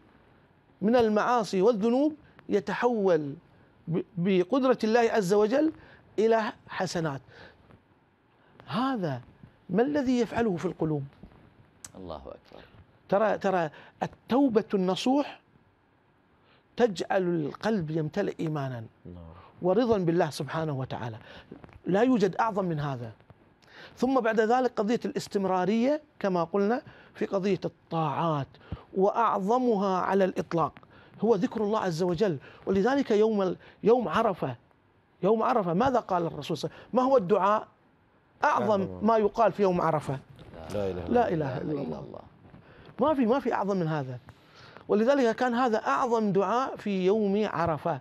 من المعاصي والذنوب يتحول بقدرة الله عز وجل إلى حسنات هذا ما الذي يفعله في القلوب الله أكبر ترى ترى التوبة النصوح تجعل القلب يمتلئ إيمانا نعم. ورضا بالله سبحانه وتعالى لا يوجد أعظم من هذا ثم بعد ذلك قضية الاستمرارية كما قلنا في قضية الطاعات وأعظمها على الإطلاق هو ذكر الله عز وجل ولذلك يوم يوم عرفة يوم عرفة ماذا قال الرسول صلى الله عليه وسلم ما هو الدعاء أعظم ما يقال في يوم عرفة لا إله إلا الله ما في ما في أعظم من هذا ولذلك كان هذا أعظم دعاء في يوم عرفة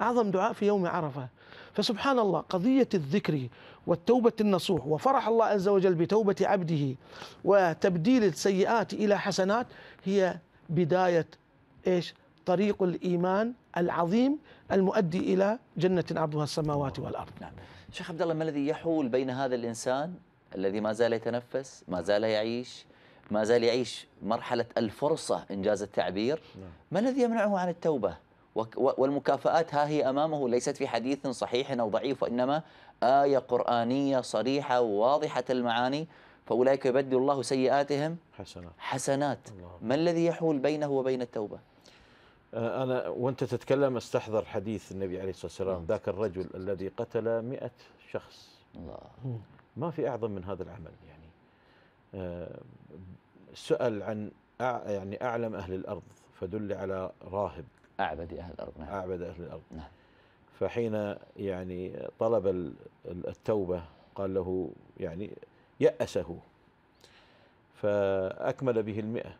أعظم دعاء في يوم عرفة فسبحان الله قضية الذكر والتوبة النصوح وفرح الله عز وجل بتوبة عبده وتبديل السيئات إلى حسنات هي بداية إيش طريق الإيمان العظيم المؤدي إلى جنة عرضها السماوات والأرض نعم. شيخ عبد الله ما الذي يحول بين هذا الإنسان الذي ما زال يتنفس ما زال يعيش ما زال يعيش مرحلة الفرصة إن جاز التعبير نعم. ما الذي يمنعه عن التوبة والمكافآت ها هي أمامه ليست في حديث صحيح أو ضعيف وإنما آية قرآنية صريحة واضحة المعاني فأولئك يبدل الله سيئاتهم حسنات حسنات ما الذي يحول بينه وبين التوبة آه، أنا وأنت تتكلم استحضر حديث النبي عليه الصلاة والسلام نعم. ذاك الرجل الذي قتل مئة شخص الله ما في أعظم من هذا العمل يعني آه، سأل عن أع... يعني أعلم أهل الأرض فدل على راهب أعبد أهل الأرض نعم. أعبد أهل الأرض نعم. فحين يعني طلب التوبة قال له يعني يأسه فأكمل به المئة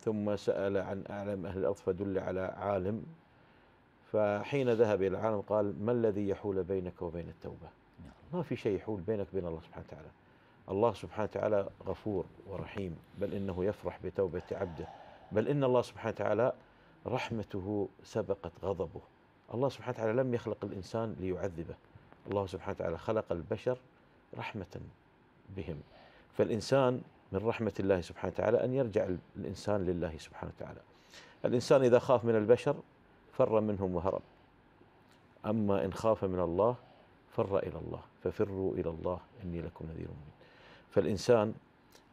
ثم سأل عن أعلم أهل الأرض فدل على عالم فحين ذهب إلى العالم قال ما الذي يحول بينك وبين التوبة نعم. ما في شيء يحول بينك وبين الله سبحانه وتعالى الله سبحانه وتعالى غفور ورحيم بل إنه يفرح بتوبة عبده بل إن الله سبحانه وتعالى رحمته سبقت غضبه الله سبحانه وتعالى لم يخلق الإنسان ليعذبه الله سبحانه وتعالى خلق البشر رحمة بهم فالإنسان من رحمة الله سبحانه وتعالى أن يرجع الإنسان لله سبحانه وتعالى الإنسان إذا خاف من البشر فر منهم وهرب أما إن خاف من الله فر إلى الله ففروا إلى الله إني لكم نذير مبين فالإنسان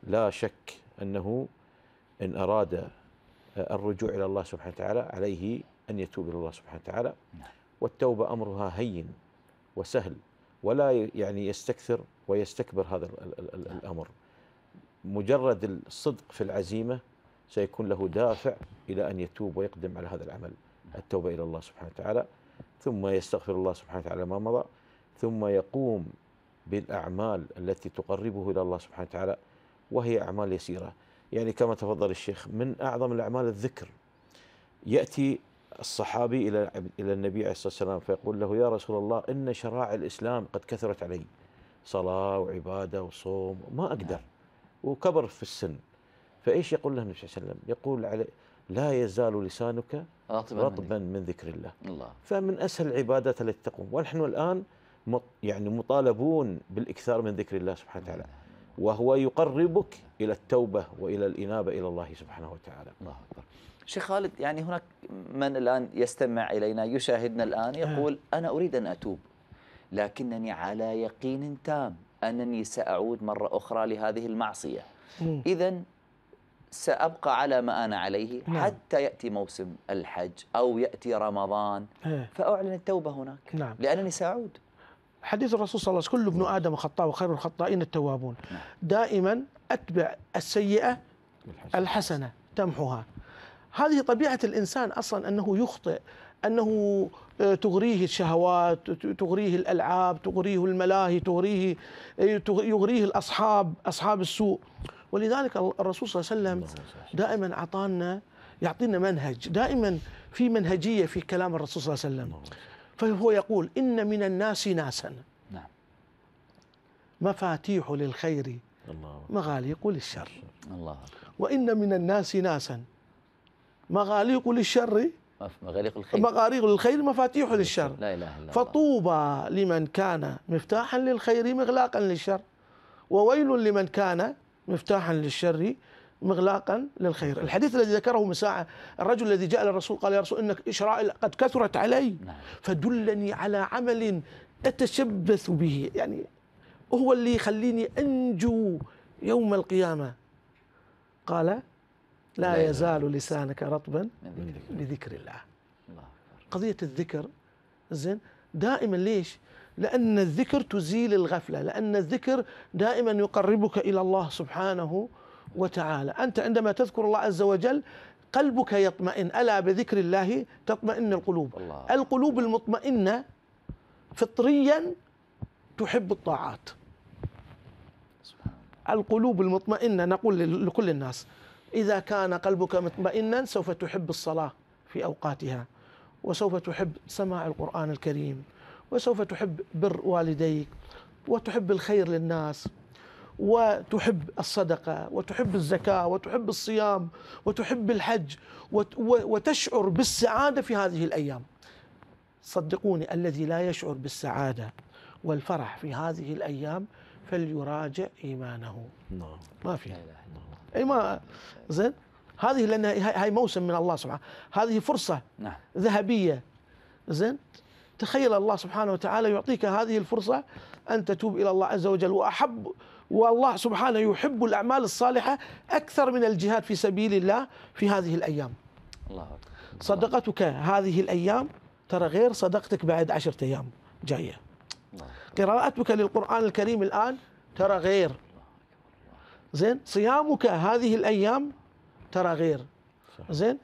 لا شك أنه إن أراد آه، الرجوع إلى الله سبحانه وتعالى عليه أن يتوب إلى الله سبحانه وتعالى نعم. والتوبة أمرها هين وسهل ولا يعني يستكثر ويستكبر هذا الأمر مجرد الصدق في العزيمة سيكون له دافع إلى أن يتوب ويقدم على هذا العمل التوبة إلى الله سبحانه وتعالى ثم يستغفر الله سبحانه وتعالى ما مضى ثم يقوم بالاعمال التي تقربه الى الله سبحانه وتعالى وهي اعمال يسيره يعني كما تفضل الشيخ من اعظم الاعمال الذكر ياتي الصحابي الى الى النبي عليه الصلاه والسلام فيقول له يا رسول الله ان شرائع الاسلام قد كثرت علي صلاه وعباده وصوم ما اقدر وكبر في السن فايش يقول له النبي صلى الله عليه وسلم؟ يقول علي لا يزال لسانك رطبا, رطباً من ذكر الله فمن اسهل العبادات التي تقوم ونحن الان يعني مطالبون بالاكثار من ذكر الله سبحانه وتعالى نعم. وهو يقربك الى التوبه والى الانابه الى الله سبحانه وتعالى. الله اكبر. شيخ خالد يعني هناك من الان يستمع الينا يشاهدنا الان آه. يقول انا اريد ان اتوب لكنني على يقين تام انني ساعود مره اخرى لهذه المعصيه. اذا سأبقى على ما أنا عليه نعم. حتى يأتي موسم الحج أو يأتي رمضان آه. فأعلن التوبة هناك نعم. لأنني سأعود حديث الرسول صلى الله عليه وسلم كل ابن نعم. ادم خطاء وخير الخطائين التوابون نعم. دائما اتبع السيئه الحسنه تمحها هذه طبيعه الانسان اصلا انه يخطئ انه آه، تغريه الشهوات تغريه الالعاب تغريه الملاهي تغريه آه، يغريه الاصحاب اصحاب السوء ولذلك الرسول صلى الله عليه وسلم دائما اعطانا يعطينا منهج دائما في منهجيه في كلام الرسول صلى الله عليه وسلم فهو يقول إن من الناس ناسا نعم مفاتيح للخير الله مغاليق للشر الله وإن من الناس ناسا مغاليق للشر مغاليق الخير مغاليق للخير مفاتيح للشر لا إله إلا فطوبى لمن كان مفتاحا للخير مغلاقا للشر وويل لمن كان مفتاحا للشر مغلاقا للخير الحديث الذي ذكره من ساعة الرجل الذي جاء للرسول قال يا رسول إنك إشراء قد كثرت علي نعم. فدلني على عمل أتشبث به يعني هو اللي يخليني أنجو يوم القيامة قال لا يزال لسانك رطبا بذكر الله قضية الذكر زين دائما ليش لأن الذكر تزيل الغفلة لأن الذكر دائما يقربك إلى الله سبحانه وتعالى أنت عندما تذكر الله عز وجل قلبك يطمئن ألا بذكر الله تطمئن القلوب الله. القلوب المطمئنة فطريا تحب الطاعات القلوب المطمئنة نقول لكل الناس إذا كان قلبك مطمئنا سوف تحب الصلاة في أوقاتها وسوف تحب سماع القرآن الكريم وسوف تحب بر والديك وتحب الخير للناس وتحب الصدقة وتحب الزكاة وتحب الصيام وتحب الحج وتشعر بالسعادة في هذه الأيام صدقوني الذي لا يشعر بالسعادة والفرح في هذه الأيام فليراجع إيمانه نعم. ما في أي ما زين هذه لأن هاي موسم من الله سبحانه هذه فرصة نعم. ذهبية زين تخيل الله سبحانه وتعالى يعطيك هذه الفرصة أن تتوب إلى الله عز وجل وأحب والله سبحانه يحب الأعمال الصالحة أكثر من الجهاد في سبيل الله في هذه الأيام الله صدقتك هذه الأيام ترى غير صدقتك بعد عشرة أيام جاية قراءتك للقرآن الكريم الآن ترى غير زين صيامك هذه الأيام ترى غير زين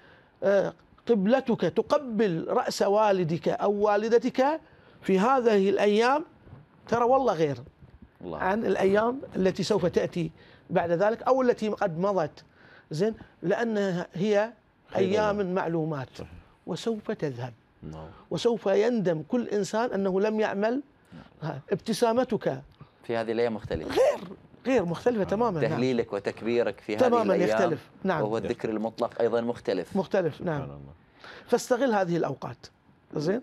آه، قبلتك تقبل رأس والدك أو والدتك في هذه الأيام ترى والله غير الله. عن الايام التي سوف تاتي بعد ذلك او التي قد مضت زين لانها هي ايام معلومات وسوف تذهب نعم. وسوف يندم كل انسان انه لم يعمل نعم. ابتسامتك في هذه الايام مختلفه غير غير مختلفه نعم. تماما تهليلك نعم. وتكبيرك في تماماً هذه الايام تماما يختلف نعم وهو الذكر المطلق ايضا مختلف مختلف نعم فاستغل هذه الاوقات زين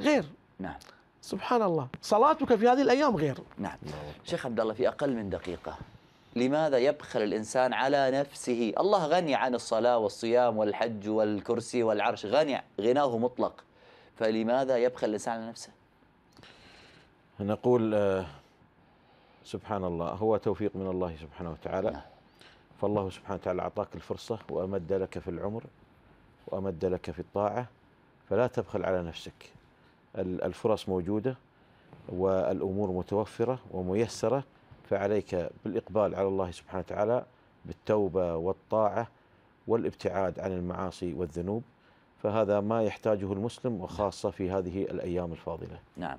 غير نعم سبحان الله صلاتك في هذه الأيام غير نعم شيخ عبد الله في أقل من دقيقة لماذا يبخل الإنسان على نفسه الله غني عن الصلاة والصيام والحج والكرسي والعرش غني غناه مطلق فلماذا يبخل الإنسان على نفسه نقول آه، سبحان الله هو توفيق من الله سبحانه وتعالى نعم. فالله سبحانه وتعالى أعطاك الفرصة وأمد لك في العمر وأمد لك في الطاعة فلا تبخل على نفسك الفرص موجودة والأمور متوفرة وميسرة فعليك بالإقبال على الله سبحانه وتعالى بالتوبة والطاعة والابتعاد عن المعاصي والذنوب فهذا ما يحتاجه المسلم وخاصة في هذه الأيام الفاضلة نعم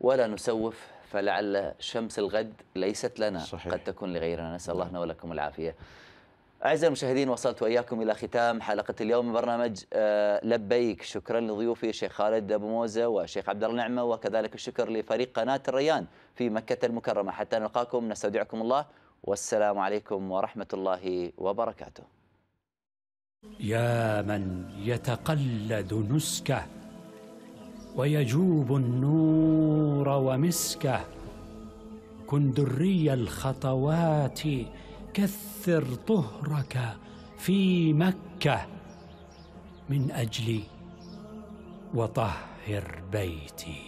ولا نسوف فلعل شمس الغد ليست لنا صحيح. قد تكون لغيرنا نسأل الله نعم. ولكم العافية أعزائي المشاهدين وصلت وإياكم إلى ختام حلقة اليوم من برنامج آه، لبيك شكرا لضيوفي الشيخ خالد أبو موزة والشيخ عبد النعمة وكذلك الشكر لفريق قناة الريان في مكة المكرمة حتى نلقاكم نستودعكم الله والسلام عليكم ورحمة الله وبركاته يا من يتقلد نسكه ويجوب النور ومسكه كن دري الخطوات كثر طهرك في مكه من اجلي وطهر بيتي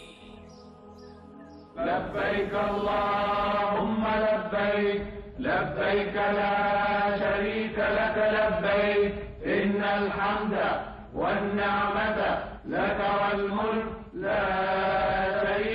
لبيك اللهم لبيك لبيك لا شريك لك لبيك ان الحمد والنعمه لك والملك لا شريك